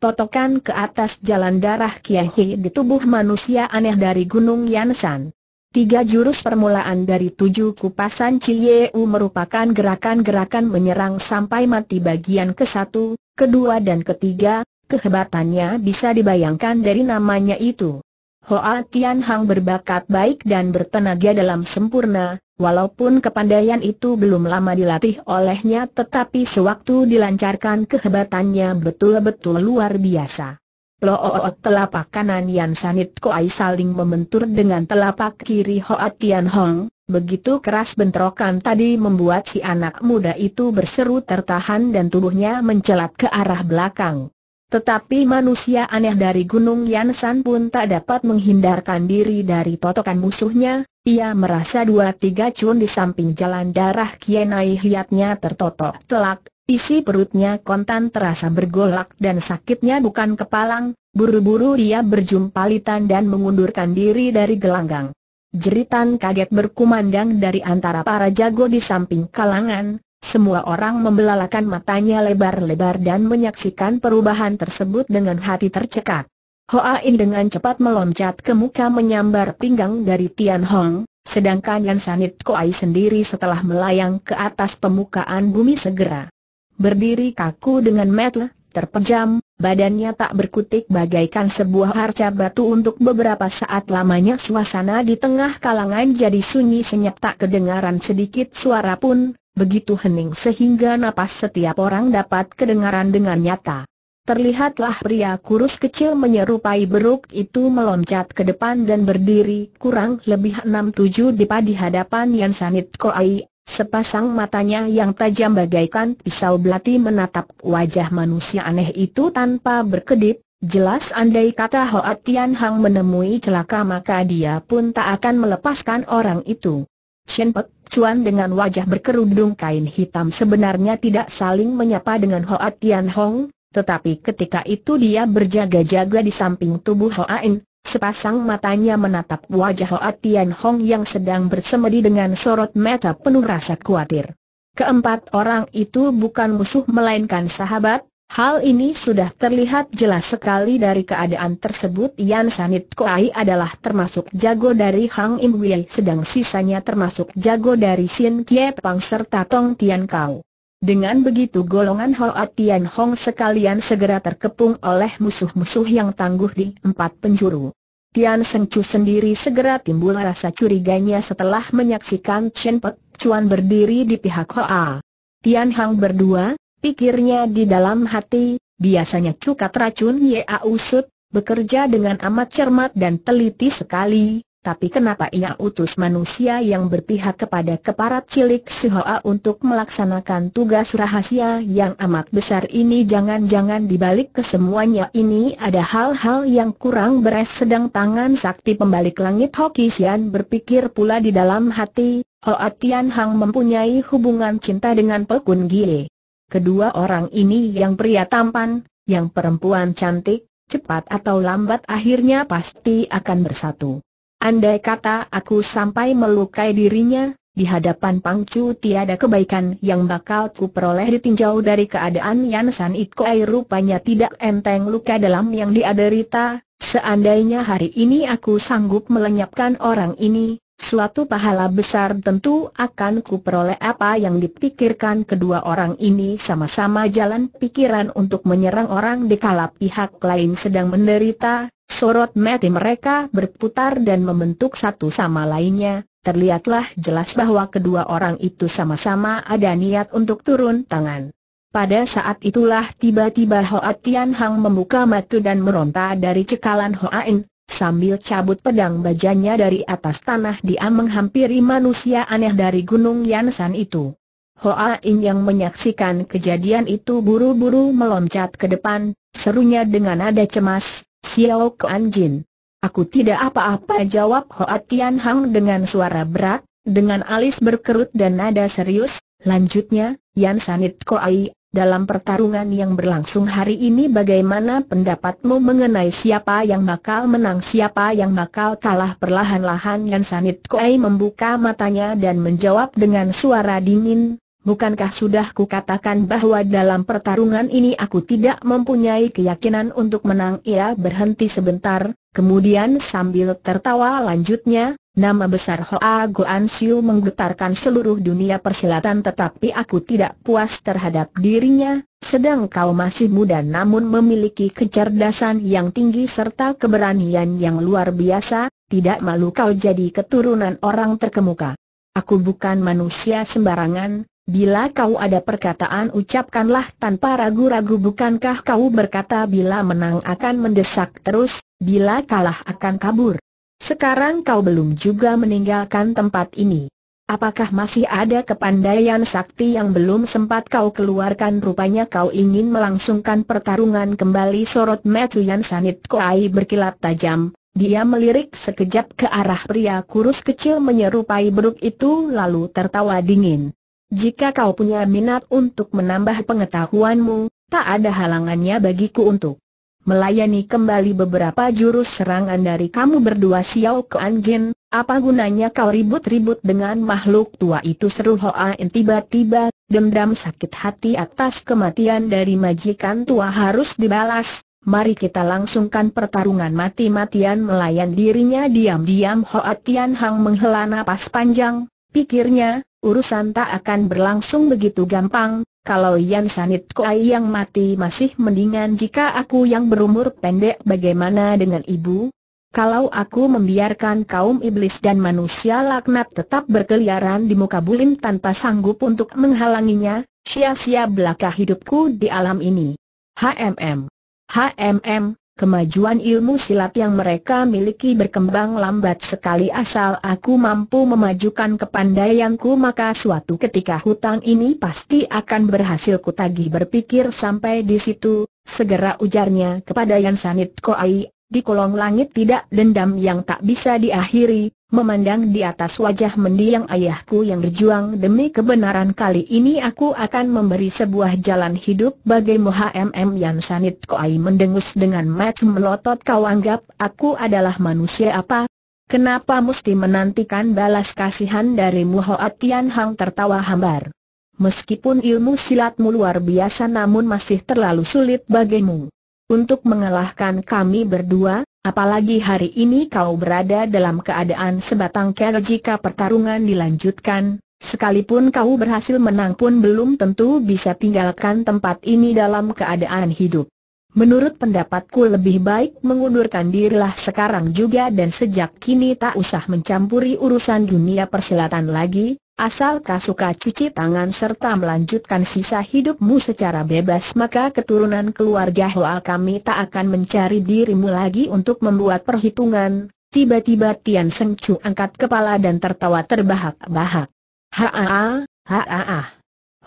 totokan ke atas jalan darah Kiai di tubuh manusia aneh dari Gunung Yansan. Tiga jurus permulaan dari tujuh kupasan cieu merupakan gerakan-gerakan menyerang sampai mati bagian ke satu, kedua dan ketiga, kehebatannya bisa dibayangkan dari namanya itu. Hoa Tian Hang berbakat baik dan bertenaga dalam sempurna, walaupun kepandaian itu belum lama dilatih olehnya tetapi sewaktu dilancarkan kehebatannya betul-betul luar biasa. Loot telapak kanan Yan Sanit Koai saling membentur dengan telapak kiri Hoa Tian Hong, begitu keras bentrokan tadi membuat si anak muda itu berseru tertahan dan tubuhnya mencelat ke arah belakang. Tetapi manusia aneh dari Gunung Yansan pun tak dapat menghindarkan diri dari totokan musuhnya, ia merasa dua tiga cun di samping jalan darah Kienai hiatnya tertotok telak, isi perutnya kontan terasa bergolak dan sakitnya bukan kepalang, buru-buru ia litan dan mengundurkan diri dari gelanggang. Jeritan kaget berkumandang dari antara para jago di samping kalangan, semua orang membelalakan matanya lebar-lebar dan menyaksikan perubahan tersebut dengan hati tercekat. Hoa In dengan cepat meloncat ke muka menyambar pinggang dari Tian Hong, sedangkan Yan Sanit Koai sendiri setelah melayang ke atas pemukaan bumi segera. Berdiri kaku dengan metle, terpejam, badannya tak berkutik bagaikan sebuah harca batu untuk beberapa saat lamanya suasana di tengah kalangan jadi sunyi senyap tak kedengaran sedikit suara pun, begitu hening sehingga napas setiap orang dapat kedengaran dengan nyata. Terlihatlah pria kurus kecil menyerupai beruk itu meloncat ke depan dan berdiri kurang lebih enam tujuh di padi hadapan Yan Sanit Koai, sepasang matanya yang tajam bagaikan pisau belati menatap wajah manusia aneh itu tanpa berkedip, jelas andai kata Hoa Tian Hang menemui celaka maka dia pun tak akan melepaskan orang itu. Chen Pek Chuan dengan wajah berkerudung kain hitam sebenarnya tidak saling menyapa dengan Hoa Tian Hong, tetapi ketika itu dia berjaga-jaga di samping tubuh Hoa In, sepasang matanya menatap wajah Hoa Tian Hong yang sedang bersemedi dengan sorot mata penuh rasa khawatir. Keempat orang itu bukan musuh melainkan sahabat, Hal ini sudah terlihat jelas sekali dari keadaan tersebut Yan Sanit Koai adalah termasuk jago dari Hang Im Wei sedang sisanya termasuk jago dari Sin Kie Pang serta Tong Tian Kau. Dengan begitu golongan Hoa Tian Hong sekalian segera terkepung oleh musuh-musuh yang tangguh di empat penjuru. Tian Seng Chu sendiri segera timbul rasa curiganya setelah menyaksikan Chen Pek Chuan berdiri di pihak Hoa. Tian Hang berdua, pikirnya di dalam hati, biasanya cukat racun Yea Usut, bekerja dengan amat cermat dan teliti sekali, tapi kenapa ia utus manusia yang berpihak kepada keparat cilik Sihoa untuk melaksanakan tugas rahasia yang amat besar ini jangan-jangan dibalik kesemuanya ini ada hal-hal yang kurang beres sedang tangan sakti pembalik langit Hoki berpikir pula di dalam hati, Hoa Tian Hang mempunyai hubungan cinta dengan Pekun Gie. Kedua orang ini yang pria tampan, yang perempuan cantik, cepat atau lambat akhirnya pasti akan bersatu. Andai kata aku sampai melukai dirinya, di hadapan Pangcu tiada kebaikan yang bakal ku peroleh ditinjau dari keadaan Yan San air rupanya tidak enteng luka dalam yang diaderita. seandainya hari ini aku sanggup melenyapkan orang ini, suatu pahala besar tentu akan kuperoleh apa yang dipikirkan kedua orang ini sama-sama jalan pikiran untuk menyerang orang di kalap pihak lain sedang menderita, sorot mati mereka berputar dan membentuk satu sama lainnya, terlihatlah jelas bahwa kedua orang itu sama-sama ada niat untuk turun tangan. Pada saat itulah tiba-tiba Hoa Tian Hang membuka mata dan meronta dari cekalan Hoa In. Sambil cabut pedang bajanya dari atas tanah dia menghampiri manusia aneh dari Gunung Yansan itu. Hoa In yang menyaksikan kejadian itu buru-buru meloncat ke depan, serunya dengan nada cemas, Xiao Kuan Jin. Aku tidak apa-apa jawab Hoa Tian Hang dengan suara berat, dengan alis berkerut dan nada serius, lanjutnya, Yan Sanit Koai, dalam pertarungan yang berlangsung hari ini bagaimana pendapatmu mengenai siapa yang bakal menang siapa yang bakal kalah perlahan-lahan Yan Sanit Koei membuka matanya dan menjawab dengan suara dingin, bukankah sudah kukatakan bahwa dalam pertarungan ini aku tidak mempunyai keyakinan untuk menang ia berhenti sebentar, kemudian sambil tertawa lanjutnya, Nama besar Hoa Goan Siu menggetarkan seluruh dunia persilatan tetapi aku tidak puas terhadap dirinya, sedang kau masih muda namun memiliki kecerdasan yang tinggi serta keberanian yang luar biasa, tidak malu kau jadi keturunan orang terkemuka. Aku bukan manusia sembarangan, bila kau ada perkataan ucapkanlah tanpa ragu-ragu bukankah kau berkata bila menang akan mendesak terus, bila kalah akan kabur. Sekarang kau belum juga meninggalkan tempat ini. Apakah masih ada kepandaian sakti yang belum sempat kau keluarkan rupanya kau ingin melangsungkan pertarungan kembali sorot yang Sanit Koai berkilat tajam, dia melirik sekejap ke arah pria kurus kecil menyerupai beruk itu lalu tertawa dingin. Jika kau punya minat untuk menambah pengetahuanmu, tak ada halangannya bagiku untuk melayani kembali beberapa jurus serangan dari kamu berdua Xiao Kuan Jin, apa gunanya kau ribut-ribut dengan makhluk tua itu seru Hoa In tiba-tiba, dendam sakit hati atas kematian dari majikan tua harus dibalas, mari kita langsungkan pertarungan mati-matian melayan dirinya diam-diam Hoa Tian Hang menghela napas panjang, pikirnya, urusan tak akan berlangsung begitu gampang, kalau Yan Sanit Koai yang mati masih mendingan jika aku yang berumur pendek bagaimana dengan ibu? Kalau aku membiarkan kaum iblis dan manusia laknat tetap berkeliaran di muka bulim tanpa sanggup untuk menghalanginya, sia-sia belaka hidupku di alam ini. HMM. HMM, Kemajuan ilmu silat yang mereka miliki berkembang lambat sekali asal aku mampu memajukan kepandaianku maka suatu ketika hutang ini pasti akan berhasil kutagi. berpikir sampai di situ, segera ujarnya kepada Yansanit Koai, di kolong langit tidak dendam yang tak bisa diakhiri, memandang di atas wajah mendiang ayahku yang berjuang demi kebenaran kali ini aku akan memberi sebuah jalan hidup bagi HMM Yan Sanit Koai mendengus dengan mat melotot kau anggap aku adalah manusia apa? Kenapa mesti menantikan balas kasihan dari Muhoat Tian Hang tertawa hambar? Meskipun ilmu silatmu luar biasa namun masih terlalu sulit bagimu untuk mengalahkan kami berdua, apalagi hari ini kau berada dalam keadaan sebatang kera jika pertarungan dilanjutkan, sekalipun kau berhasil menang pun belum tentu bisa tinggalkan tempat ini dalam keadaan hidup. Menurut pendapatku lebih baik mengundurkan dirilah sekarang juga dan sejak kini tak usah mencampuri urusan dunia persilatan lagi, Asal kau suka cuci tangan serta melanjutkan sisa hidupmu secara bebas maka keturunan keluarga Hoa kami tak akan mencari dirimu lagi untuk membuat perhitungan. Tiba-tiba Tian Seng angkat kepala dan tertawa terbahak-bahak. Haa, haa.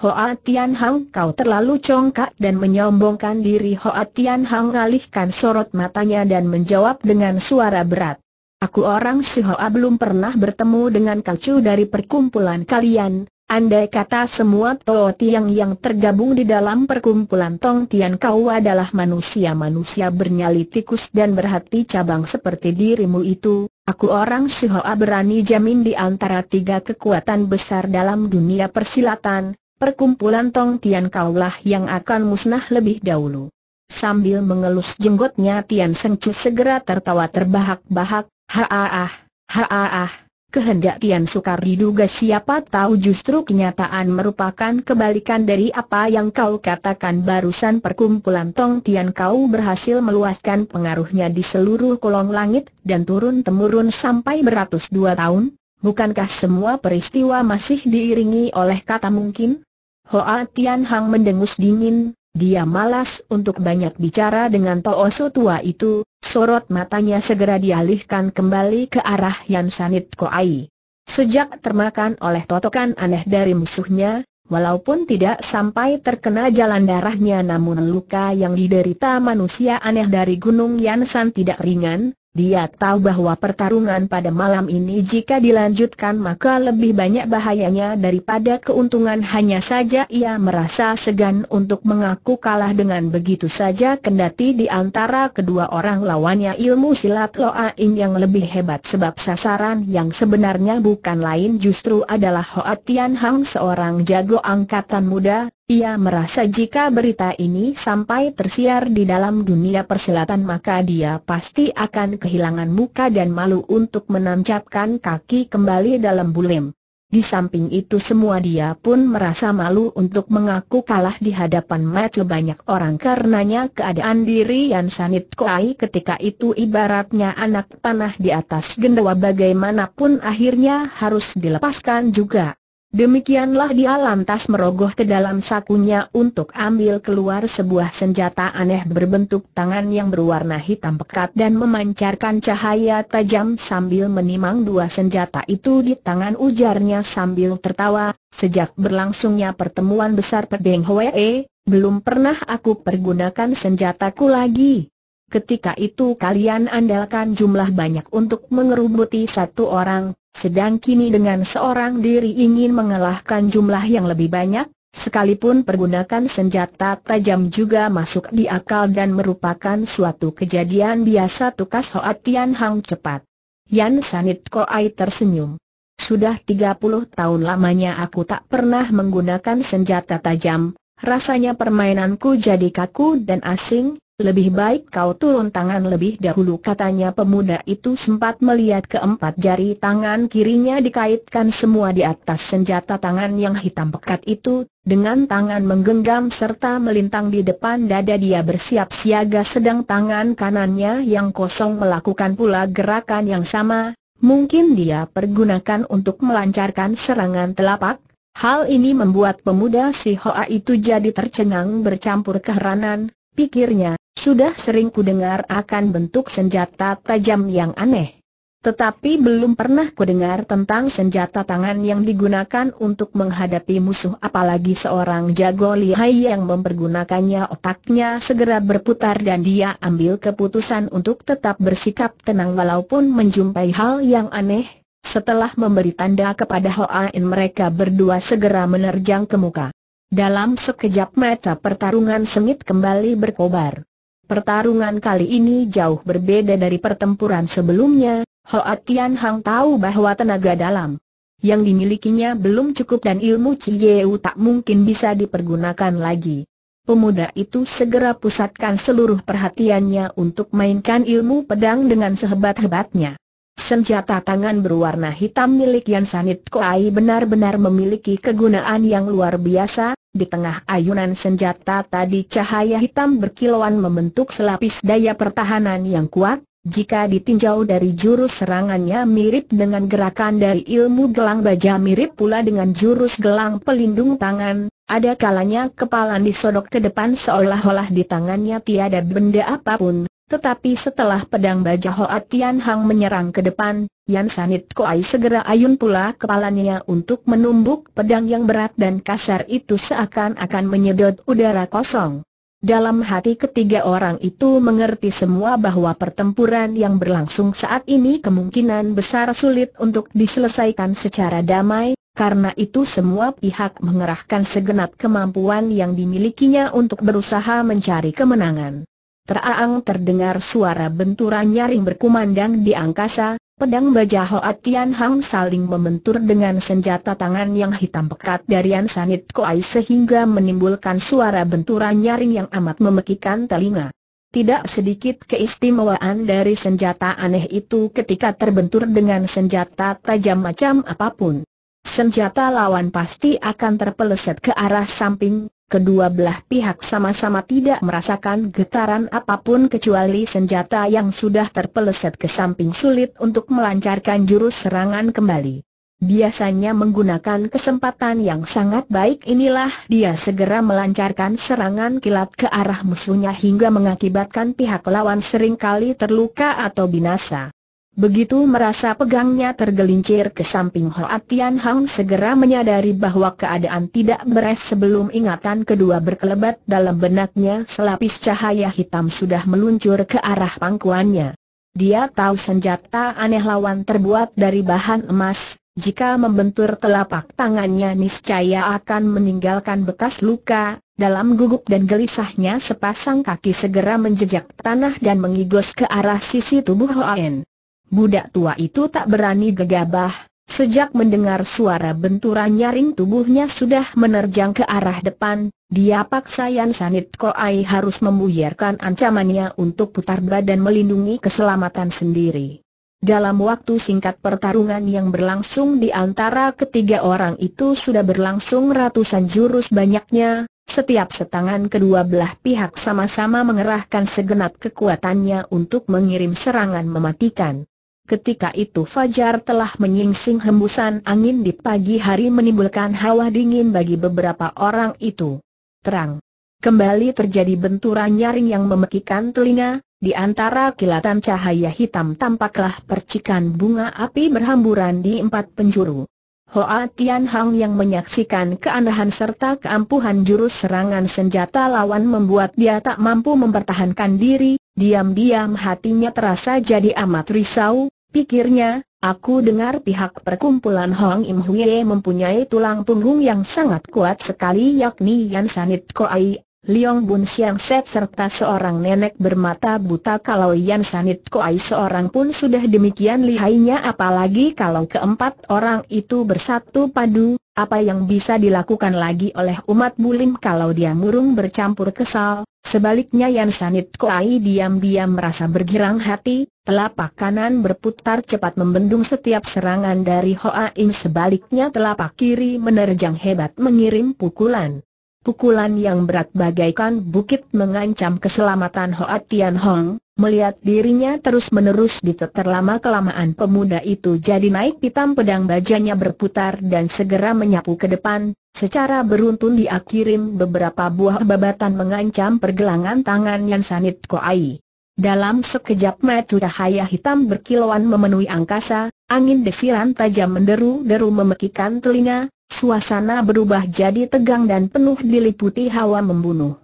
Hoa Tian Hang kau terlalu congkak dan menyombongkan diri Hoa Tian Hang alihkan sorot matanya dan menjawab dengan suara berat. Aku orang Shihoa belum pernah bertemu dengan Kacu dari perkumpulan kalian, andai kata semua Tao Tiang yang tergabung di dalam perkumpulan Tong Tian kau adalah manusia-manusia bernyali tikus dan berhati cabang seperti dirimu itu, aku orang Shihoa berani jamin di antara tiga kekuatan besar dalam dunia persilatan, perkumpulan Tong Tian Kau lah yang akan musnah lebih dahulu. Sambil mengelus jenggotnya Tian Sengcu segera tertawa terbahak-bahak, Haaah, haaah, kehendak Tian Sukar diduga siapa tahu justru kenyataan merupakan kebalikan dari apa yang kau katakan barusan perkumpulan Tong Tian kau berhasil meluaskan pengaruhnya di seluruh kolong langit dan turun-temurun sampai beratus dua tahun, bukankah semua peristiwa masih diiringi oleh kata mungkin? Hoa Tian Hang mendengus dingin, dia malas untuk banyak bicara dengan Toosu tua itu, Sorot matanya segera dialihkan kembali ke arah Yan Sanit Koai. Sejak termakan oleh totokan aneh dari musuhnya, walaupun tidak sampai terkena jalan darahnya namun luka yang diderita manusia aneh dari Gunung Yansan tidak ringan, dia tahu bahwa pertarungan pada malam ini jika dilanjutkan maka lebih banyak bahayanya daripada keuntungan hanya saja ia merasa segan untuk mengaku kalah dengan begitu saja kendati di antara kedua orang lawannya ilmu silat Loain yang lebih hebat sebab sasaran yang sebenarnya bukan lain justru adalah Hoa Tian Hang seorang jago angkatan muda ia merasa jika berita ini sampai tersiar di dalam dunia persilatan maka dia pasti akan kehilangan muka dan malu untuk menancapkan kaki kembali dalam bulim. Di samping itu semua dia pun merasa malu untuk mengaku kalah di hadapan mata banyak orang karenanya keadaan diri Yan Sanit Koai ketika itu ibaratnya anak panah di atas gendawa bagaimanapun akhirnya harus dilepaskan juga. Demikianlah dia lantas merogoh ke dalam sakunya untuk ambil keluar sebuah senjata aneh berbentuk tangan yang berwarna hitam pekat dan memancarkan cahaya tajam sambil menimang dua senjata itu di tangan ujarnya sambil tertawa, sejak berlangsungnya pertemuan besar Pedeng Hwee, belum pernah aku pergunakan senjataku lagi. Ketika itu kalian andalkan jumlah banyak untuk mengerubuti satu orang, sedang kini dengan seorang diri ingin mengalahkan jumlah yang lebih banyak, sekalipun pergunakan senjata tajam juga masuk di akal dan merupakan suatu kejadian biasa tukas Hoatian Tian Hang cepat. Yan Sanit Koai tersenyum. Sudah 30 tahun lamanya aku tak pernah menggunakan senjata tajam, rasanya permainanku jadi kaku dan asing, lebih baik kau turun tangan lebih dahulu katanya pemuda itu sempat melihat keempat jari tangan kirinya dikaitkan semua di atas senjata tangan yang hitam pekat itu, dengan tangan menggenggam serta melintang di depan dada dia bersiap siaga sedang tangan kanannya yang kosong melakukan pula gerakan yang sama, mungkin dia pergunakan untuk melancarkan serangan telapak, Hal ini membuat pemuda si Hoa itu jadi tercengang bercampur keheranan, pikirnya, sudah sering kudengar akan bentuk senjata tajam yang aneh. Tetapi belum pernah kudengar tentang senjata tangan yang digunakan untuk menghadapi musuh apalagi seorang jago lihai yang mempergunakannya otaknya segera berputar dan dia ambil keputusan untuk tetap bersikap tenang walaupun menjumpai hal yang aneh, setelah memberi tanda kepada Hoa In mereka berdua segera menerjang ke muka. Dalam sekejap mata pertarungan sengit kembali berkobar. Pertarungan kali ini jauh berbeda dari pertempuran sebelumnya, Hoa Tian Hang tahu bahwa tenaga dalam yang dimilikinya belum cukup dan ilmu Ciyeu tak mungkin bisa dipergunakan lagi. Pemuda itu segera pusatkan seluruh perhatiannya untuk mainkan ilmu pedang dengan sehebat-hebatnya. Senjata tangan berwarna hitam milik Yan Sanit Koai benar-benar memiliki kegunaan yang luar biasa, di tengah ayunan senjata tadi cahaya hitam berkilauan membentuk selapis daya pertahanan yang kuat, jika ditinjau dari jurus serangannya mirip dengan gerakan dari ilmu gelang baja mirip pula dengan jurus gelang pelindung tangan, ada kalanya kepalan disodok ke depan seolah-olah di tangannya tiada benda apapun, tetapi setelah pedang baja Hoa Tian Hang menyerang ke depan, Yan Sanit Koai segera ayun pula kepalanya untuk menumbuk pedang yang berat dan kasar itu seakan-akan menyedot udara kosong. Dalam hati ketiga orang itu mengerti semua bahwa pertempuran yang berlangsung saat ini kemungkinan besar sulit untuk diselesaikan secara damai, karena itu semua pihak mengerahkan segenap kemampuan yang dimilikinya untuk berusaha mencari kemenangan. Teraang terdengar suara benturan nyaring berkumandang di angkasa, pedang baja Hoa Tian Hang saling membentur dengan senjata tangan yang hitam pekat dari Sanit Koai sehingga menimbulkan suara benturan nyaring yang amat memekikan telinga. Tidak sedikit keistimewaan dari senjata aneh itu ketika terbentur dengan senjata tajam macam apapun. Senjata lawan pasti akan terpeleset ke arah samping, Kedua belah pihak sama-sama tidak merasakan getaran apapun kecuali senjata yang sudah terpeleset ke samping sulit untuk melancarkan jurus serangan kembali. Biasanya menggunakan kesempatan yang sangat baik inilah dia segera melancarkan serangan kilat ke arah musuhnya hingga mengakibatkan pihak lawan seringkali terluka atau binasa. Begitu merasa pegangnya tergelincir ke samping Hoa Tian Hang segera menyadari bahwa keadaan tidak beres sebelum ingatan kedua berkelebat dalam benaknya selapis cahaya hitam sudah meluncur ke arah pangkuannya. Dia tahu senjata aneh lawan terbuat dari bahan emas, jika membentur telapak tangannya niscaya akan meninggalkan bekas luka, dalam gugup dan gelisahnya sepasang kaki segera menjejak tanah dan mengigos ke arah sisi tubuh Hoa En. Budak tua itu tak berani gegabah, Sejak mendengar suara benturan nyaring tubuhnya sudah menerjang ke arah depan, dia paksa Yan Sanit Koai harus membuyarkan ancamannya untuk putar badan melindungi keselamatan sendiri. Dalam waktu singkat pertarungan yang berlangsung di antara ketiga orang itu sudah berlangsung ratusan jurus banyaknya, setiap setangan kedua belah pihak sama-sama mengerahkan segenap kekuatannya untuk mengirim serangan mematikan. Ketika itu Fajar telah menyingsing hembusan angin di pagi hari menimbulkan hawa dingin bagi beberapa orang itu. Terang. Kembali terjadi benturan nyaring yang memekikan telinga, di antara kilatan cahaya hitam tampaklah percikan bunga api berhamburan di empat penjuru. Hoa Tian Hang yang menyaksikan keanehan serta keampuhan jurus serangan senjata lawan membuat dia tak mampu mempertahankan diri, diam-diam hatinya terasa jadi amat risau, Pikirnya, aku dengar pihak perkumpulan Hong Im Hwee mempunyai tulang punggung yang sangat kuat sekali yakni Yan Sanit Koai Liong Bun Siang Set serta seorang nenek bermata buta kalau Yan Sanit Koai seorang pun sudah demikian lihainya apalagi kalau keempat orang itu bersatu padu, apa yang bisa dilakukan lagi oleh umat bulim kalau dia murung bercampur kesal, sebaliknya Yan Sanit Koai diam-diam merasa bergirang hati, telapak kanan berputar cepat membendung setiap serangan dari Hoa Im sebaliknya telapak kiri menerjang hebat mengirim pukulan. Pukulan yang berat bagaikan bukit mengancam keselamatan Hoa Tian Hong, melihat dirinya terus-menerus diteter lama-kelamaan pemuda itu jadi naik pitam pedang bajanya berputar dan segera menyapu ke depan, secara beruntun diakirim beberapa buah babatan mengancam pergelangan tangan Yan Sanit Koai. Dalam sekejap mata cahaya hitam berkilauan memenuhi angkasa, angin desiran tajam menderu-deru memekikan telinga, Suasana berubah jadi tegang dan penuh diliputi hawa membunuh.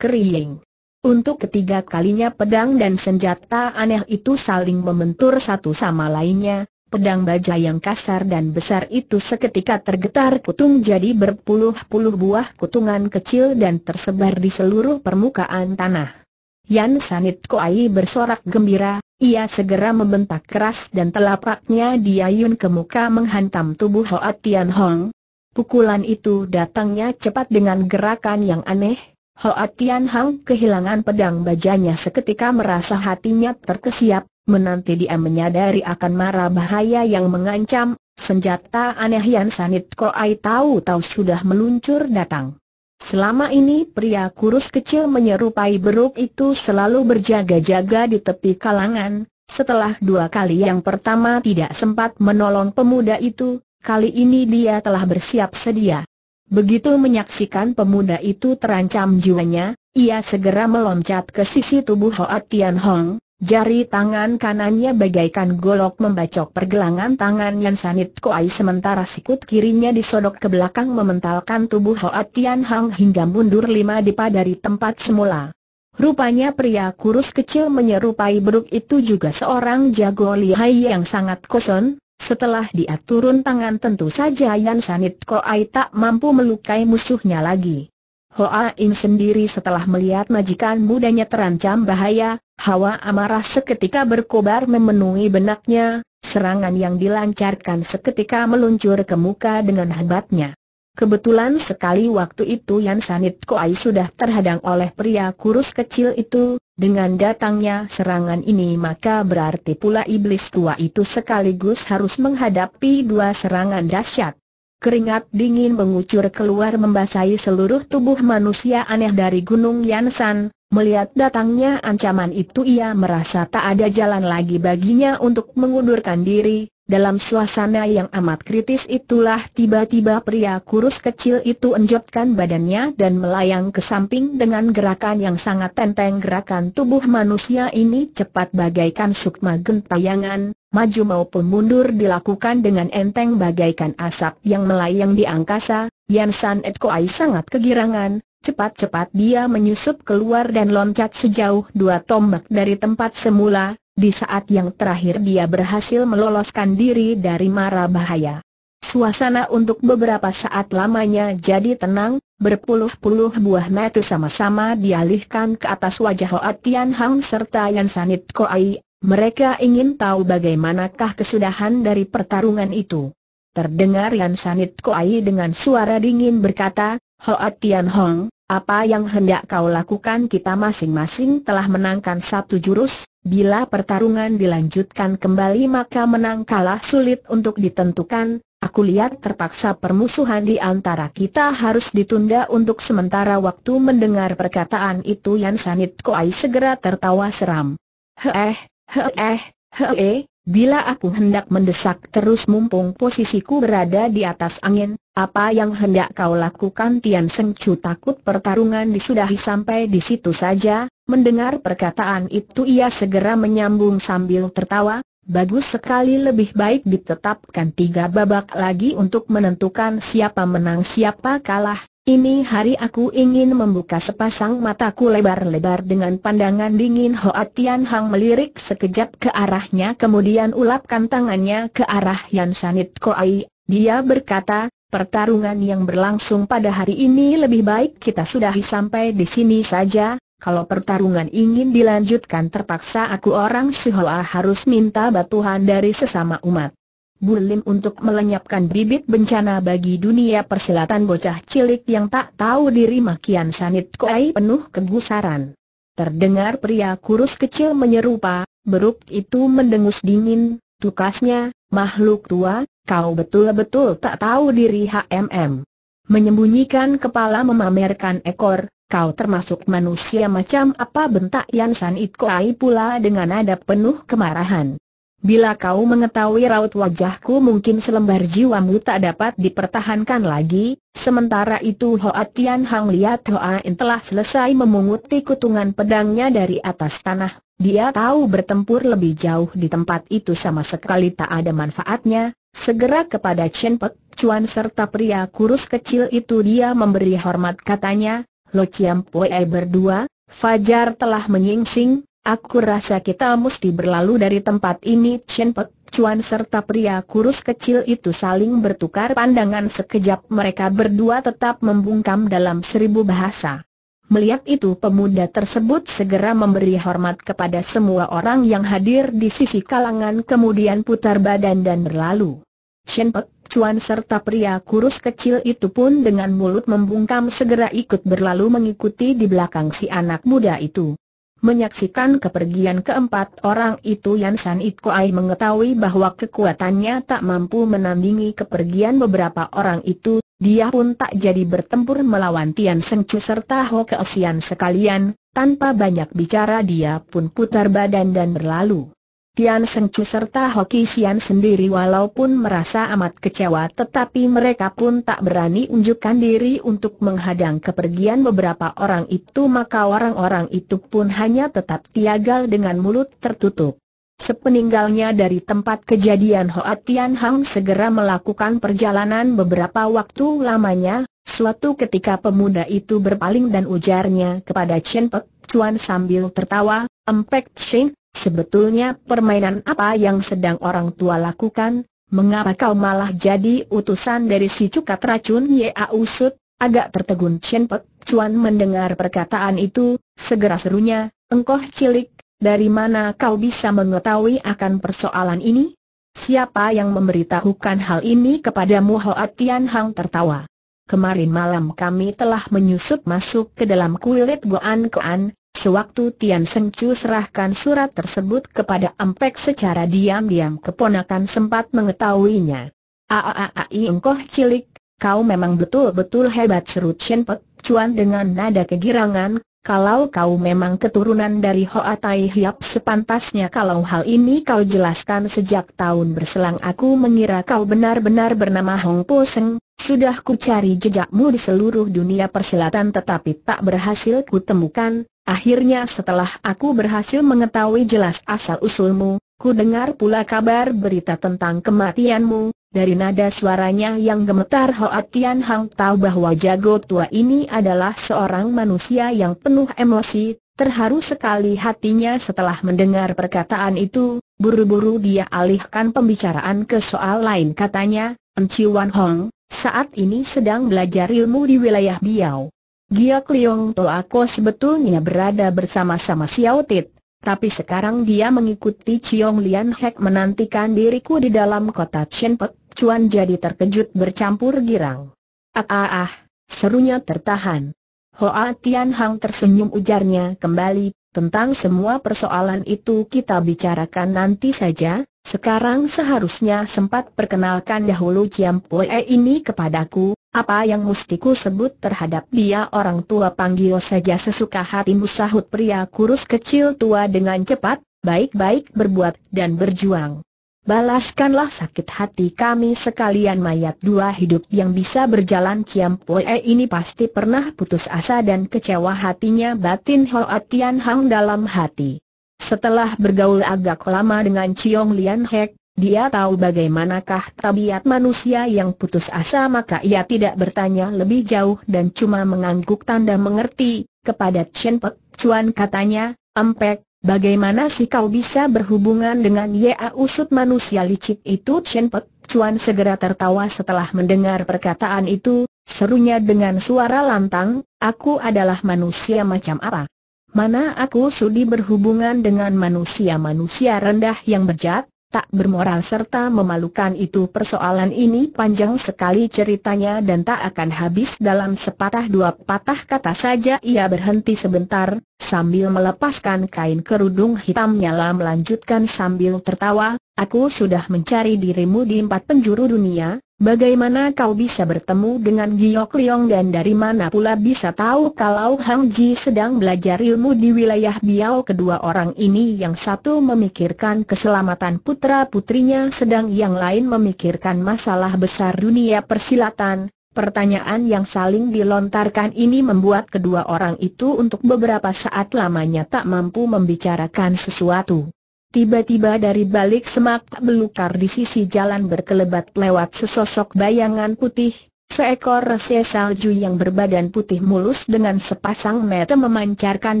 Kering. Untuk ketiga kalinya pedang dan senjata aneh itu saling membentur satu sama lainnya, pedang baja yang kasar dan besar itu seketika tergetar kutung jadi berpuluh-puluh buah kutungan kecil dan tersebar di seluruh permukaan tanah. Yan Sanit Koai bersorak gembira, ia segera membentak keras dan telapaknya diayun ke muka menghantam tubuh Hoat Tian Hong, Pukulan itu datangnya cepat dengan gerakan yang aneh. Hoa Tian Hang kehilangan pedang bajanya seketika merasa hatinya terkesiap, menanti dia menyadari akan marah bahaya yang mengancam, senjata aneh yang Sanit Koai tahu-tahu sudah meluncur datang. Selama ini pria kurus kecil menyerupai beruk itu selalu berjaga-jaga di tepi kalangan, setelah dua kali yang pertama tidak sempat menolong pemuda itu, Kali ini dia telah bersiap sedia. Begitu menyaksikan pemuda itu terancam jiwanya, ia segera meloncat ke sisi tubuh Hoa Tian Hong, jari tangan kanannya bagaikan golok membacok pergelangan tangan yang Sanit Koai sementara sikut kirinya disodok ke belakang mementalkan tubuh Hoa Tian Hong hingga mundur lima dipa dari tempat semula. Rupanya pria kurus kecil menyerupai beruk itu juga seorang jago lihai yang sangat koson, setelah dia turun tangan tentu saja Yan Sanit Koai tak mampu melukai musuhnya lagi. Hoa Im sendiri setelah melihat majikan mudanya terancam bahaya, hawa amarah seketika berkobar memenuhi benaknya, serangan yang dilancarkan seketika meluncur ke muka dengan hebatnya. Kebetulan sekali waktu itu Yan Sanit Koai sudah terhadang oleh pria kurus kecil itu, dengan datangnya serangan ini maka berarti pula iblis tua itu sekaligus harus menghadapi dua serangan dahsyat. Keringat dingin mengucur keluar membasahi seluruh tubuh manusia aneh dari Gunung Yansan, melihat datangnya ancaman itu ia merasa tak ada jalan lagi baginya untuk mengundurkan diri, dalam suasana yang amat kritis itulah tiba-tiba pria kurus kecil itu enjotkan badannya dan melayang ke samping dengan gerakan yang sangat tenteng gerakan tubuh manusia ini cepat bagaikan sukma gentayangan, maju maupun mundur dilakukan dengan enteng bagaikan asap yang melayang di angkasa, Yan San Et sangat kegirangan, cepat-cepat dia menyusup keluar dan loncat sejauh dua tombak dari tempat semula, di saat yang terakhir dia berhasil meloloskan diri dari mara bahaya. Suasana untuk beberapa saat lamanya jadi tenang, berpuluh-puluh buah mata sama-sama dialihkan ke atas wajah Hoa Tian Hang serta Yan Sanit Koai, mereka ingin tahu bagaimanakah kesudahan dari pertarungan itu. Terdengar Yan Sanit Koai dengan suara dingin berkata, Hoa Tian Hong, apa yang hendak kau lakukan kita masing-masing telah menangkan satu jurus, Bila pertarungan dilanjutkan kembali maka menang kalah sulit untuk ditentukan, aku lihat terpaksa permusuhan di antara kita harus ditunda untuk sementara waktu mendengar perkataan itu Yan Sanit Koai segera tertawa seram. Heeh, heeh, heeh, bila aku hendak mendesak terus mumpung posisiku berada di atas angin, apa yang hendak kau lakukan Tian Seng Chu takut pertarungan disudahi sampai di situ saja, mendengar perkataan itu ia segera menyambung sambil tertawa, bagus sekali lebih baik ditetapkan tiga babak lagi untuk menentukan siapa menang siapa kalah, ini hari aku ingin membuka sepasang mataku lebar-lebar dengan pandangan dingin Hoa Tian Hang melirik sekejap ke arahnya kemudian ulapkan tangannya ke arah Yan Sanit Koai, dia berkata, Pertarungan yang berlangsung pada hari ini lebih baik kita sudahi sampai di sini saja, kalau pertarungan ingin dilanjutkan terpaksa aku orang Sihoa harus minta batuhan dari sesama umat. Bulim untuk melenyapkan bibit bencana bagi dunia persilatan bocah cilik yang tak tahu diri makian sanit koai penuh kegusaran. Terdengar pria kurus kecil menyerupa, beruk itu mendengus dingin, tukasnya, makhluk tua, kau betul-betul tak tahu diri HMM. Menyembunyikan kepala memamerkan ekor, kau termasuk manusia macam apa bentak Yan San It pula dengan nada penuh kemarahan. Bila kau mengetahui raut wajahku mungkin selembar jiwamu tak dapat dipertahankan lagi, sementara itu Hoa Tian Hang lihat Hoa In telah selesai memunguti kutungan pedangnya dari atas tanah, dia tahu bertempur lebih jauh di tempat itu sama sekali tak ada manfaatnya, Segera kepada Chen Pek Chuan serta pria kurus kecil itu dia memberi hormat katanya, Lo Chiam Pue berdua, Fajar telah menyingsing, aku rasa kita mesti berlalu dari tempat ini Chen Pek Chuan serta pria kurus kecil itu saling bertukar pandangan sekejap mereka berdua tetap membungkam dalam seribu bahasa. Melihat itu pemuda tersebut segera memberi hormat kepada semua orang yang hadir di sisi kalangan kemudian putar badan dan berlalu. Chen Pek Chuan serta pria kurus kecil itu pun dengan mulut membungkam segera ikut berlalu mengikuti di belakang si anak muda itu. Menyaksikan kepergian keempat orang itu Yan San It mengetahui bahwa kekuatannya tak mampu menandingi kepergian beberapa orang itu, dia pun tak jadi bertempur melawan Tian Seng Chu serta Ho Keosian sekalian, tanpa banyak bicara dia pun putar badan dan berlalu. Tian Seng serta Hoki Sian sendiri walaupun merasa amat kecewa tetapi mereka pun tak berani unjukkan diri untuk menghadang kepergian beberapa orang itu maka orang-orang itu pun hanya tetap tiagal dengan mulut tertutup. Sepeninggalnya dari tempat kejadian Hoa Tian Hang segera melakukan perjalanan beberapa waktu lamanya, suatu ketika pemuda itu berpaling dan ujarnya kepada Chen Pek Chuan sambil tertawa, Empek Ching, Sebetulnya permainan apa yang sedang orang tua lakukan, mengapa kau malah jadi utusan dari si cukat racun Ya, Usut? Agak tertegun Chen Pek Chuan mendengar perkataan itu, segera serunya, engkoh cilik, dari mana kau bisa mengetahui akan persoalan ini? Siapa yang memberitahukan hal ini kepadamu Hoa Tian Hang tertawa. Kemarin malam kami telah menyusup masuk ke dalam kuilit Goan Koan, Sewaktu Tian Seng Chu serahkan surat tersebut kepada Ampek secara diam-diam keponakan sempat mengetahuinya. Aaai engkoh cilik, kau memang betul-betul hebat seru Chen Pek Chuan dengan nada kegirangan, kalau kau memang keturunan dari Hoa Tai Hiap sepantasnya kalau hal ini kau jelaskan sejak tahun berselang aku mengira kau benar-benar bernama Hong Po Seng, sudah ku cari jejakmu di seluruh dunia persilatan tetapi tak berhasil ku temukan, Akhirnya setelah aku berhasil mengetahui jelas asal-usulmu, ku dengar pula kabar berita tentang kematianmu, dari nada suaranya yang gemetar Hoa Tian Hang tahu bahwa jago tua ini adalah seorang manusia yang penuh emosi, terharu sekali hatinya setelah mendengar perkataan itu, buru-buru dia alihkan pembicaraan ke soal lain katanya, Enci Wan Hong, saat ini sedang belajar ilmu di wilayah Biao. Giok Liong aku sebetulnya berada bersama-sama Xiao Tit, tapi sekarang dia mengikuti Chiong Lian Hek menantikan diriku di dalam kota Chen Pek Chuan jadi terkejut bercampur girang. Ah ah ah, serunya tertahan. Hoa Tian Hang tersenyum ujarnya kembali, tentang semua persoalan itu kita bicarakan nanti saja, sekarang seharusnya sempat perkenalkan dahulu Chiam Pue ini kepadaku, apa yang mustiku sebut terhadap dia orang tua panggil saja sesuka hatimu sahut pria kurus kecil tua dengan cepat, baik-baik berbuat dan berjuang. Balaskanlah sakit hati kami sekalian mayat dua hidup yang bisa berjalan Ciam Poe ini pasti pernah putus asa dan kecewa hatinya batin Hoa Tian Hang dalam hati. Setelah bergaul agak lama dengan Chiong Lian Hek, dia tahu bagaimanakah tabiat manusia yang putus asa maka ia tidak bertanya lebih jauh dan cuma mengangguk tanda mengerti, kepada Chen Pek Chuan katanya, Empek, bagaimana sih kau bisa berhubungan dengan Ya usut manusia licik itu Chen Pek Chuan segera tertawa setelah mendengar perkataan itu, serunya dengan suara lantang, aku adalah manusia macam apa? Mana aku sudi berhubungan dengan manusia-manusia rendah yang bejat? tak bermoral serta memalukan itu persoalan ini panjang sekali ceritanya dan tak akan habis dalam sepatah dua patah kata saja ia berhenti sebentar, sambil melepaskan kain kerudung hitamnya lah melanjutkan sambil tertawa, Aku sudah mencari dirimu di empat penjuru dunia, bagaimana kau bisa bertemu dengan Giok Leong dan dari mana pula bisa tahu kalau Hang Ji sedang belajar ilmu di wilayah Biao kedua orang ini yang satu memikirkan keselamatan putra-putrinya sedang yang lain memikirkan masalah besar dunia persilatan. Pertanyaan yang saling dilontarkan ini membuat kedua orang itu untuk beberapa saat lamanya tak mampu membicarakan sesuatu. Tiba-tiba dari balik semak belukar di sisi jalan berkelebat lewat sesosok bayangan putih, seekor rese salju yang berbadan putih mulus dengan sepasang mata memancarkan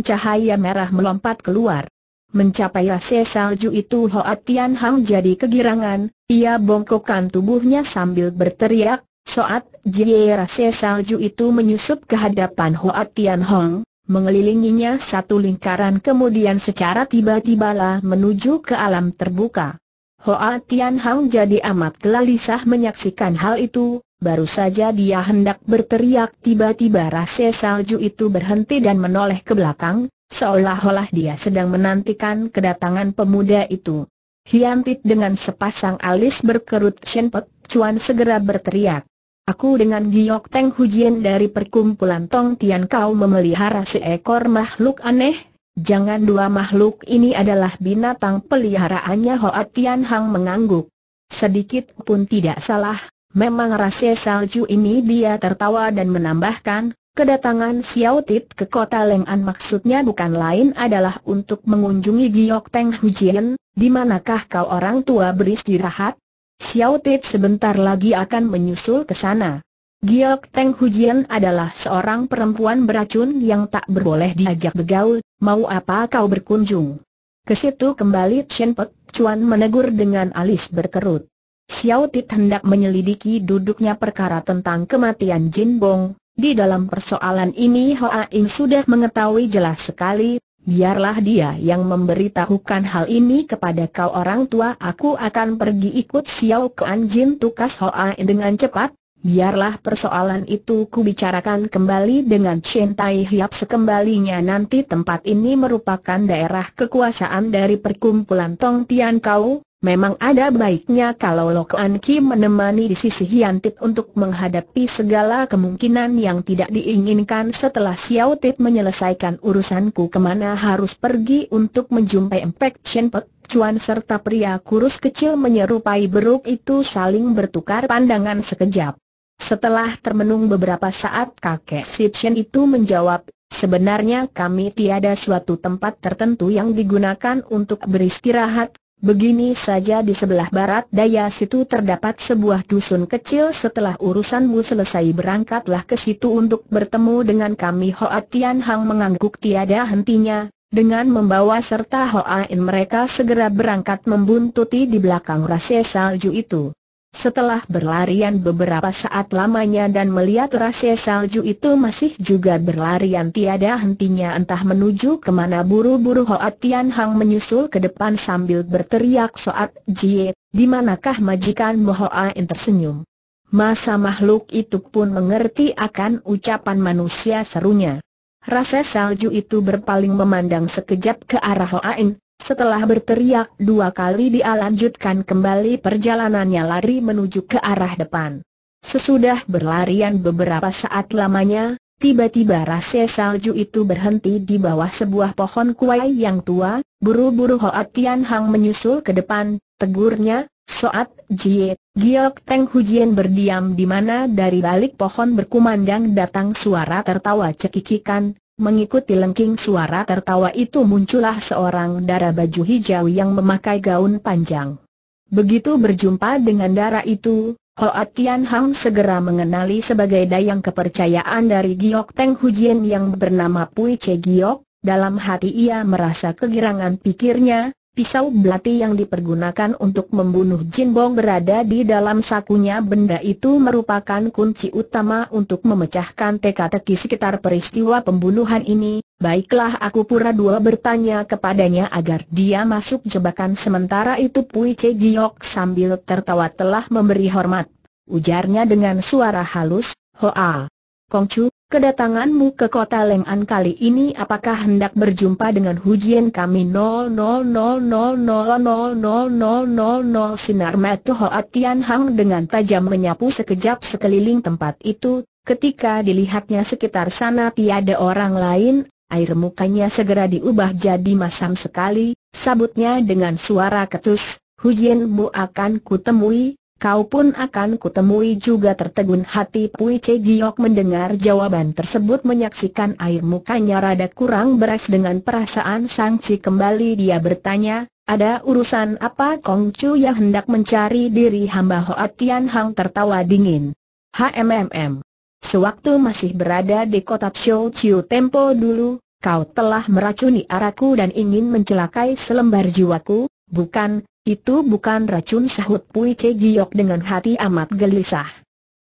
cahaya merah melompat keluar. Mencapai rasa salju itu Hoa Tian Hang jadi kegirangan, ia bongkokkan tubuhnya sambil berteriak, Soat, jie rasa salju itu menyusup ke hadapan Hoa Tian Hong, mengelilinginya satu lingkaran kemudian secara tiba tiba lah menuju ke alam terbuka. Hoa Tian jadi amat gelisah menyaksikan hal itu, baru saja dia hendak berteriak tiba-tiba rasa salju itu berhenti dan menoleh ke belakang, seolah-olah dia sedang menantikan kedatangan pemuda itu. Hiantit dengan sepasang alis berkerut Shen Pek Cuan segera berteriak. Aku dengan Giok Teng Hujian dari perkumpulan Tong Tian kau memelihara seekor makhluk aneh. Jangan dua makhluk ini adalah binatang peliharaannya Hoa Tian Hang mengangguk. Sedikit pun tidak salah, memang rasa salju ini dia tertawa dan menambahkan, kedatangan Xiao Tit ke kota Leng'an maksudnya bukan lain adalah untuk mengunjungi Giok Teng Hujian, di manakah kau orang tua beristirahat? Xiao Tit sebentar lagi akan menyusul ke sana. Giok Teng Hujian adalah seorang perempuan beracun yang tak berboleh diajak bergaul, mau apa kau berkunjung. Ke situ kembali Chen Pek Chuan menegur dengan alis berkerut. Xiao Tit hendak menyelidiki duduknya perkara tentang kematian Jin Bong. Di dalam persoalan ini Hoa Ing sudah mengetahui jelas sekali, biarlah dia yang memberitahukan hal ini kepada kau orang tua aku akan pergi ikut Xiao ke Anjin Tukas Hoa dengan cepat, biarlah persoalan itu kubicarakan kembali dengan Chen Tai Hiap sekembalinya nanti tempat ini merupakan daerah kekuasaan dari perkumpulan Tong Tian Kau, memang ada baiknya kalau Lok An Ki menemani di sisi Tit untuk menghadapi segala kemungkinan yang tidak diinginkan setelah Xiao Tit menyelesaikan urusanku kemana harus pergi untuk menjumpai Empek Chen Pek Cuan serta pria kurus kecil menyerupai beruk itu saling bertukar pandangan sekejap. Setelah termenung beberapa saat kakek Chen itu menjawab, sebenarnya kami tiada suatu tempat tertentu yang digunakan untuk beristirahat, Begini saja di sebelah barat daya situ terdapat sebuah dusun kecil setelah urusanmu selesai berangkatlah ke situ untuk bertemu dengan kami Hoa Tian Hang mengangguk tiada hentinya, dengan membawa serta Hoa In mereka segera berangkat membuntuti di belakang rasa salju itu. Setelah berlarian beberapa saat lamanya dan melihat rasa salju itu masih juga berlarian tiada hentinya entah menuju kemana buru-buru Hoat Tian Hang menyusul ke depan sambil berteriak Soat Jie, di manakah majikan Hoa yang tersenyum. Masa makhluk itu pun mengerti akan ucapan manusia serunya. Rasa salju itu berpaling memandang sekejap ke arah Hoa In, setelah berteriak dua kali dia lanjutkan kembali perjalanannya lari menuju ke arah depan. Sesudah berlarian beberapa saat lamanya, tiba-tiba rasa salju itu berhenti di bawah sebuah pohon kuai yang tua, buru-buru Hoa Tian Hang menyusul ke depan, tegurnya, Soat Jie, Giok Teng Hujian berdiam di mana dari balik pohon berkumandang datang suara tertawa cekikikan, Mengikuti lengking suara tertawa itu muncullah seorang darah baju hijau yang memakai gaun panjang. Begitu berjumpa dengan darah itu, Hoa Tian Hang segera mengenali sebagai dayang kepercayaan dari Giok Teng Hujian yang bernama Pui Che Giok, dalam hati ia merasa kegirangan pikirnya, Pisau belati yang dipergunakan untuk membunuh Jin Bong berada di dalam sakunya benda itu merupakan kunci utama untuk memecahkan teka-teki sekitar peristiwa pembunuhan ini, baiklah aku pura-dua bertanya kepadanya agar dia masuk jebakan sementara itu Pui Che Giok sambil tertawa telah memberi hormat. Ujarnya dengan suara halus, Hoa. Kongcu, Kedatanganmu ke kota Leng'an kali ini apakah hendak berjumpa dengan hujian kami no, sinar metu Hoa Hang dengan tajam menyapu sekejap sekeliling tempat itu, ketika dilihatnya sekitar sana tiada orang lain, air mukanya segera diubah jadi masam sekali, sabutnya dengan suara ketus, hujianmu akan kutemui, kau pun akan kutemui juga tertegun hati Pui Che Giok mendengar jawaban tersebut menyaksikan air mukanya rada kurang beras dengan perasaan sangsi kembali dia bertanya, ada urusan apa Kong Chu yang hendak mencari diri hamba Hoa Tian Hang tertawa dingin. HMMM. Sewaktu masih berada di kota Xiu Chiu Tempo dulu, kau telah meracuni araku dan ingin mencelakai selembar jiwaku, bukan, itu bukan racun sahut Pui Che Giok dengan hati amat gelisah.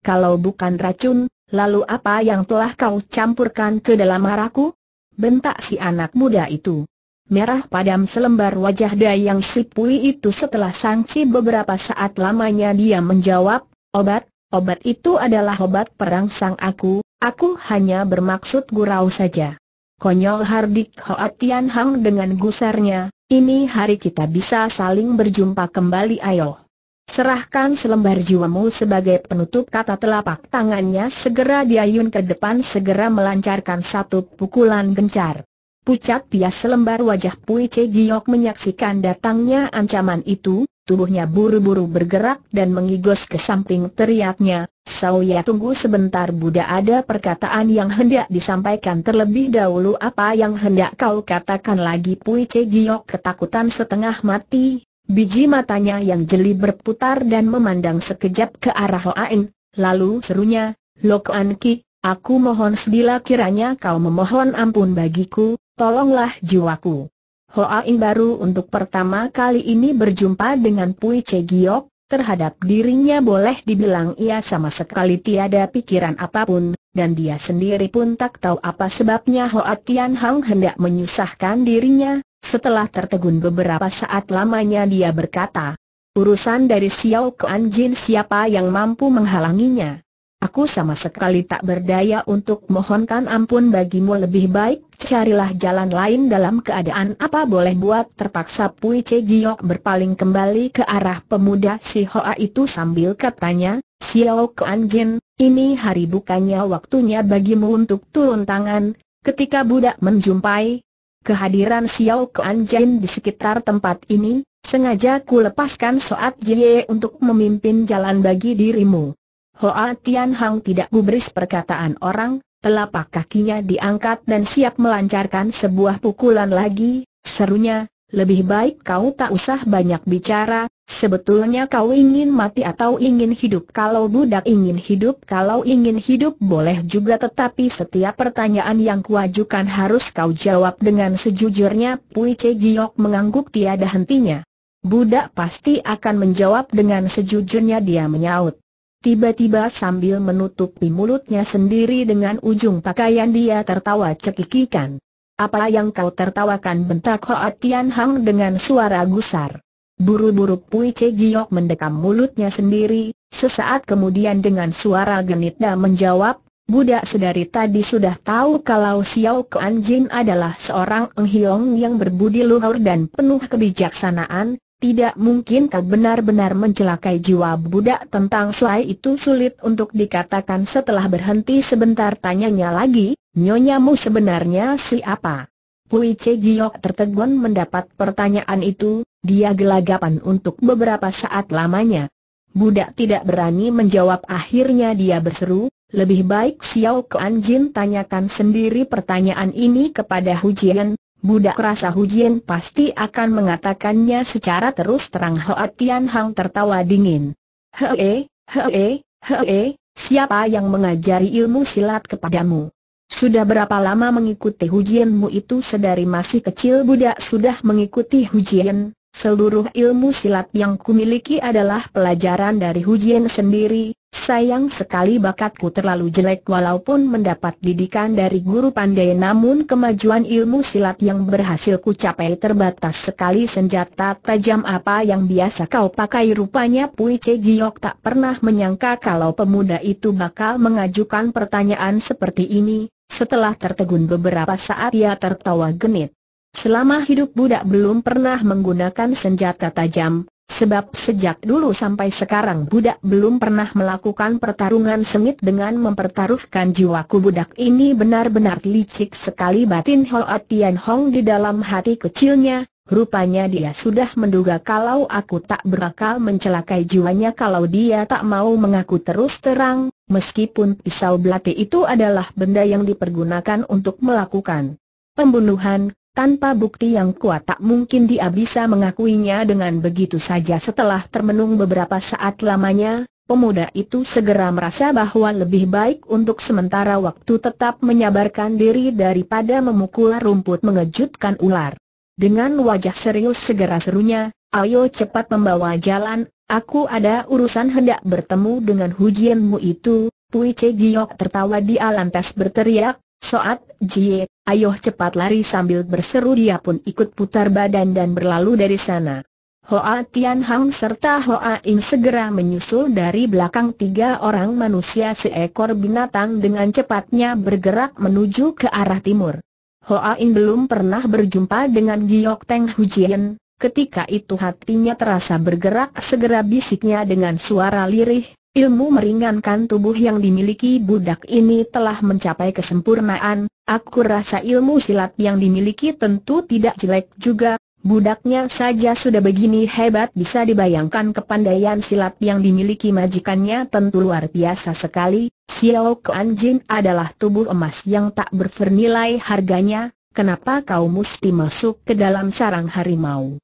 Kalau bukan racun, lalu apa yang telah kau campurkan ke dalam haraku? Bentak si anak muda itu. Merah padam selembar wajah Dayang Sipui itu setelah sangsi beberapa saat lamanya dia menjawab, obat, obat itu adalah obat perang sang aku, aku hanya bermaksud gurau saja. Konyol Hardik Hoat Tian Hang dengan gusarnya, ini hari kita bisa saling berjumpa kembali ayo. Serahkan selembar jiwamu sebagai penutup kata telapak tangannya segera diayun ke depan segera melancarkan satu pukulan gencar. Pucat pias selembar wajah Pui Cegiok menyaksikan datangnya ancaman itu, Tubuhnya buru-buru bergerak dan mengigos ke samping teriaknya, Sauya tunggu sebentar Buddha ada perkataan yang hendak disampaikan terlebih dahulu apa yang hendak kau katakan lagi Pui Che Giok ketakutan setengah mati, biji matanya yang jeli berputar dan memandang sekejap ke arah Hoain, lalu serunya, Kuan Ki, aku mohon sedila kiranya kau memohon ampun bagiku, tolonglah jiwaku. Hoain baru untuk pertama kali ini berjumpa dengan Pui Che Giok, terhadap dirinya boleh dibilang ia sama sekali tiada pikiran apapun, dan dia sendiri pun tak tahu apa sebabnya Hoa Tian Hang hendak menyusahkan dirinya, setelah tertegun beberapa saat lamanya dia berkata, urusan dari Xiao Kuan Jin siapa yang mampu menghalanginya. Aku sama sekali tak berdaya untuk mohonkan ampun bagimu lebih baik, carilah jalan lain dalam keadaan apa boleh buat terpaksa Pui Che Giok berpaling kembali ke arah pemuda si Hoa itu sambil katanya, Xiao Kuan Jin, ini hari bukannya waktunya bagimu untuk turun tangan, ketika budak menjumpai kehadiran Xiao Kuan Jin di sekitar tempat ini, sengaja ku lepaskan Soat Jie untuk memimpin jalan bagi dirimu. Hoa Tian Hang tidak gubris perkataan orang, telapak kakinya diangkat dan siap melancarkan sebuah pukulan lagi, serunya, lebih baik kau tak usah banyak bicara, sebetulnya kau ingin mati atau ingin hidup Kalau budak ingin hidup kalau ingin hidup boleh juga tetapi setiap pertanyaan yang kuajukan harus kau jawab dengan sejujurnya Pui Che Giok mengangguk tiada hentinya Budak pasti akan menjawab dengan sejujurnya dia menyaut Tiba-tiba sambil menutupi mulutnya sendiri dengan ujung pakaian dia tertawa cekikikan. Apa yang kau tertawakan bentak Hoa Tian Hang dengan suara gusar. Buru-buru Pui Che Giok mendekam mulutnya sendiri, sesaat kemudian dengan suara genit dia menjawab, Budak sedari tadi sudah tahu kalau Xiao Kuan Jin adalah seorang hiong yang berbudi luhur dan penuh kebijaksanaan, tidak mungkin kau benar-benar mencelakai jiwa budak tentang selai itu sulit untuk dikatakan setelah berhenti sebentar tanyanya lagi, nyonyamu sebenarnya siapa? Pui Che Giok tertegun mendapat pertanyaan itu, dia gelagapan untuk beberapa saat lamanya. Budak tidak berani menjawab akhirnya dia berseru, lebih baik Xiao Kuan Jin tanyakan sendiri pertanyaan ini kepada Hu Hujian, budak rasa Hujian pasti akan mengatakannya secara terus terang Hoa Tian Hang tertawa dingin. Hee, hee, hee, siapa yang mengajari ilmu silat kepadamu? Sudah berapa lama mengikuti hujianmu itu sedari masih kecil budak sudah mengikuti hujian, seluruh ilmu silat yang kumiliki adalah pelajaran dari hujian sendiri, Sayang sekali bakatku terlalu jelek walaupun mendapat didikan dari guru pandai namun kemajuan ilmu silat yang berhasil ku capai terbatas sekali senjata tajam apa yang biasa kau pakai rupanya Pui Che Giok tak pernah menyangka kalau pemuda itu bakal mengajukan pertanyaan seperti ini, setelah tertegun beberapa saat ia tertawa genit. Selama hidup budak belum pernah menggunakan senjata tajam, Sebab sejak dulu sampai sekarang budak belum pernah melakukan pertarungan sengit dengan mempertaruhkan jiwaku budak ini benar-benar licik sekali batin Hoa Tian Hong di dalam hati kecilnya, rupanya dia sudah menduga kalau aku tak berakal mencelakai jiwanya kalau dia tak mau mengaku terus terang, meskipun pisau belati itu adalah benda yang dipergunakan untuk melakukan pembunuhan, tanpa bukti yang kuat tak mungkin dia bisa mengakuinya dengan begitu saja setelah termenung beberapa saat lamanya, pemuda itu segera merasa bahwa lebih baik untuk sementara waktu tetap menyabarkan diri daripada memukul rumput mengejutkan ular. Dengan wajah serius segera serunya, ayo cepat membawa jalan, aku ada urusan hendak bertemu dengan hujianmu itu, Pui Giok tertawa di lantas berteriak, Soat Jie, ayo cepat lari sambil berseru dia pun ikut putar badan dan berlalu dari sana. Hoa Tian Hang serta Hoa In segera menyusul dari belakang tiga orang manusia seekor binatang dengan cepatnya bergerak menuju ke arah timur. Hoa In belum pernah berjumpa dengan Giok Teng Hujian, ketika itu hatinya terasa bergerak segera bisiknya dengan suara lirih, Ilmu meringankan tubuh yang dimiliki budak ini telah mencapai kesempurnaan, aku rasa ilmu silat yang dimiliki tentu tidak jelek juga, budaknya saja sudah begini hebat bisa dibayangkan kepandaian silat yang dimiliki majikannya tentu luar biasa sekali, Xiao Kuan Jin adalah tubuh emas yang tak bernilai harganya, kenapa kau mesti masuk ke dalam sarang harimau?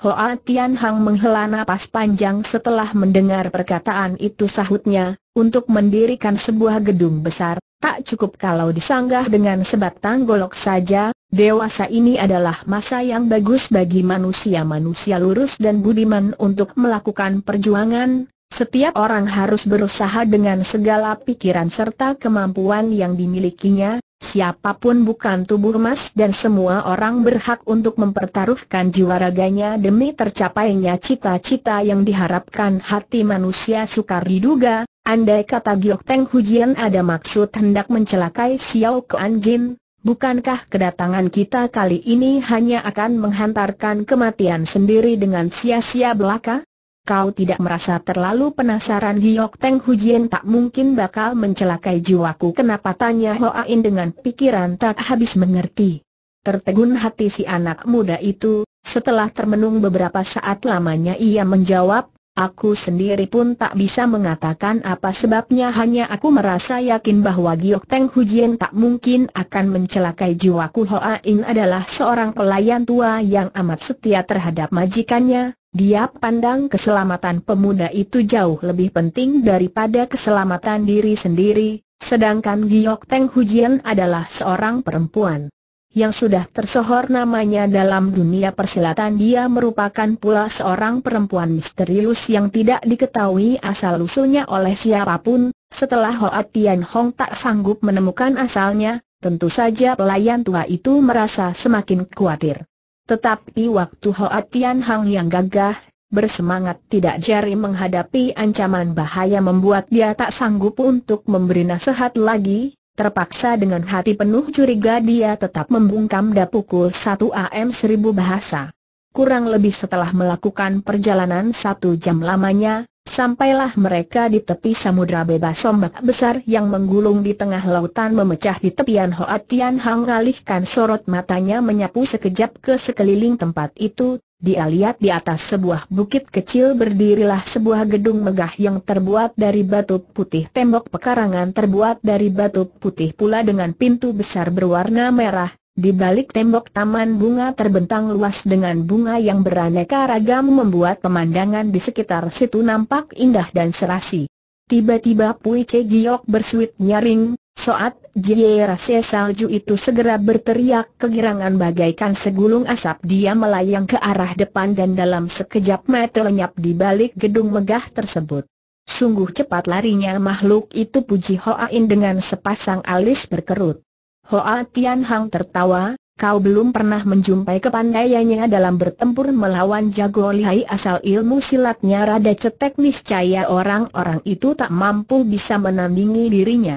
Hoa Tian Hang menghela nafas panjang setelah mendengar perkataan itu sahutnya, untuk mendirikan sebuah gedung besar, tak cukup kalau disanggah dengan sebatang golok saja, dewasa ini adalah masa yang bagus bagi manusia-manusia lurus dan budiman untuk melakukan perjuangan, setiap orang harus berusaha dengan segala pikiran serta kemampuan yang dimilikinya, Siapapun bukan tubuh emas dan semua orang berhak untuk mempertaruhkan jiwa raganya demi tercapainya cita-cita yang diharapkan hati manusia sukar diduga. Andai kata Giok Teng Hujian ada maksud hendak mencelakai Xiao Ke Jin, bukankah kedatangan kita kali ini hanya akan menghantarkan kematian sendiri dengan sia-sia belaka? kau tidak merasa terlalu penasaran Giok Teng Jien tak mungkin bakal mencelakai jiwaku kenapa tanya In dengan pikiran tak habis mengerti. Tertegun hati si anak muda itu, setelah termenung beberapa saat lamanya ia menjawab, aku sendiri pun tak bisa mengatakan apa sebabnya hanya aku merasa yakin bahwa Giok Teng Jien tak mungkin akan mencelakai jiwaku Hoa In adalah seorang pelayan tua yang amat setia terhadap majikannya, dia pandang keselamatan pemuda itu jauh lebih penting daripada keselamatan diri sendiri, sedangkan Giok Teng Hujian adalah seorang perempuan. Yang sudah tersohor namanya dalam dunia persilatan dia merupakan pula seorang perempuan misterius yang tidak diketahui asal-usulnya oleh siapapun, setelah Hoa Tian Hong tak sanggup menemukan asalnya, tentu saja pelayan tua itu merasa semakin khawatir. Tetapi waktu Hoa Tian Hang yang gagah, bersemangat tidak jari menghadapi ancaman bahaya membuat dia tak sanggup untuk memberi nasihat lagi, Terpaksa dengan hati penuh curiga dia tetap membungkam da pukul 1 AM 1000 bahasa. Kurang lebih setelah melakukan perjalanan satu jam lamanya, Sampailah mereka di tepi samudra bebas ombak besar yang menggulung di tengah lautan memecah di tepian Hoa Tian Hang alihkan sorot matanya menyapu sekejap ke sekeliling tempat itu, dia lihat di atas sebuah bukit kecil berdirilah sebuah gedung megah yang terbuat dari batu putih tembok pekarangan terbuat dari batu putih pula dengan pintu besar berwarna merah, di balik tembok taman bunga terbentang luas dengan bunga yang beraneka ragam membuat pemandangan di sekitar situ nampak indah dan serasi. Tiba-tiba Pui Che Giok bersuit nyaring, soat Jie Rase Salju itu segera berteriak kegirangan bagaikan segulung asap dia melayang ke arah depan dan dalam sekejap mata lenyap di balik gedung megah tersebut. Sungguh cepat larinya makhluk itu Puji In dengan sepasang alis berkerut. Hoa Tian Hang tertawa, kau belum pernah menjumpai kepandaiannya dalam bertempur melawan jago lihai asal ilmu silatnya rada cetek niscaya orang-orang itu tak mampu bisa menandingi dirinya.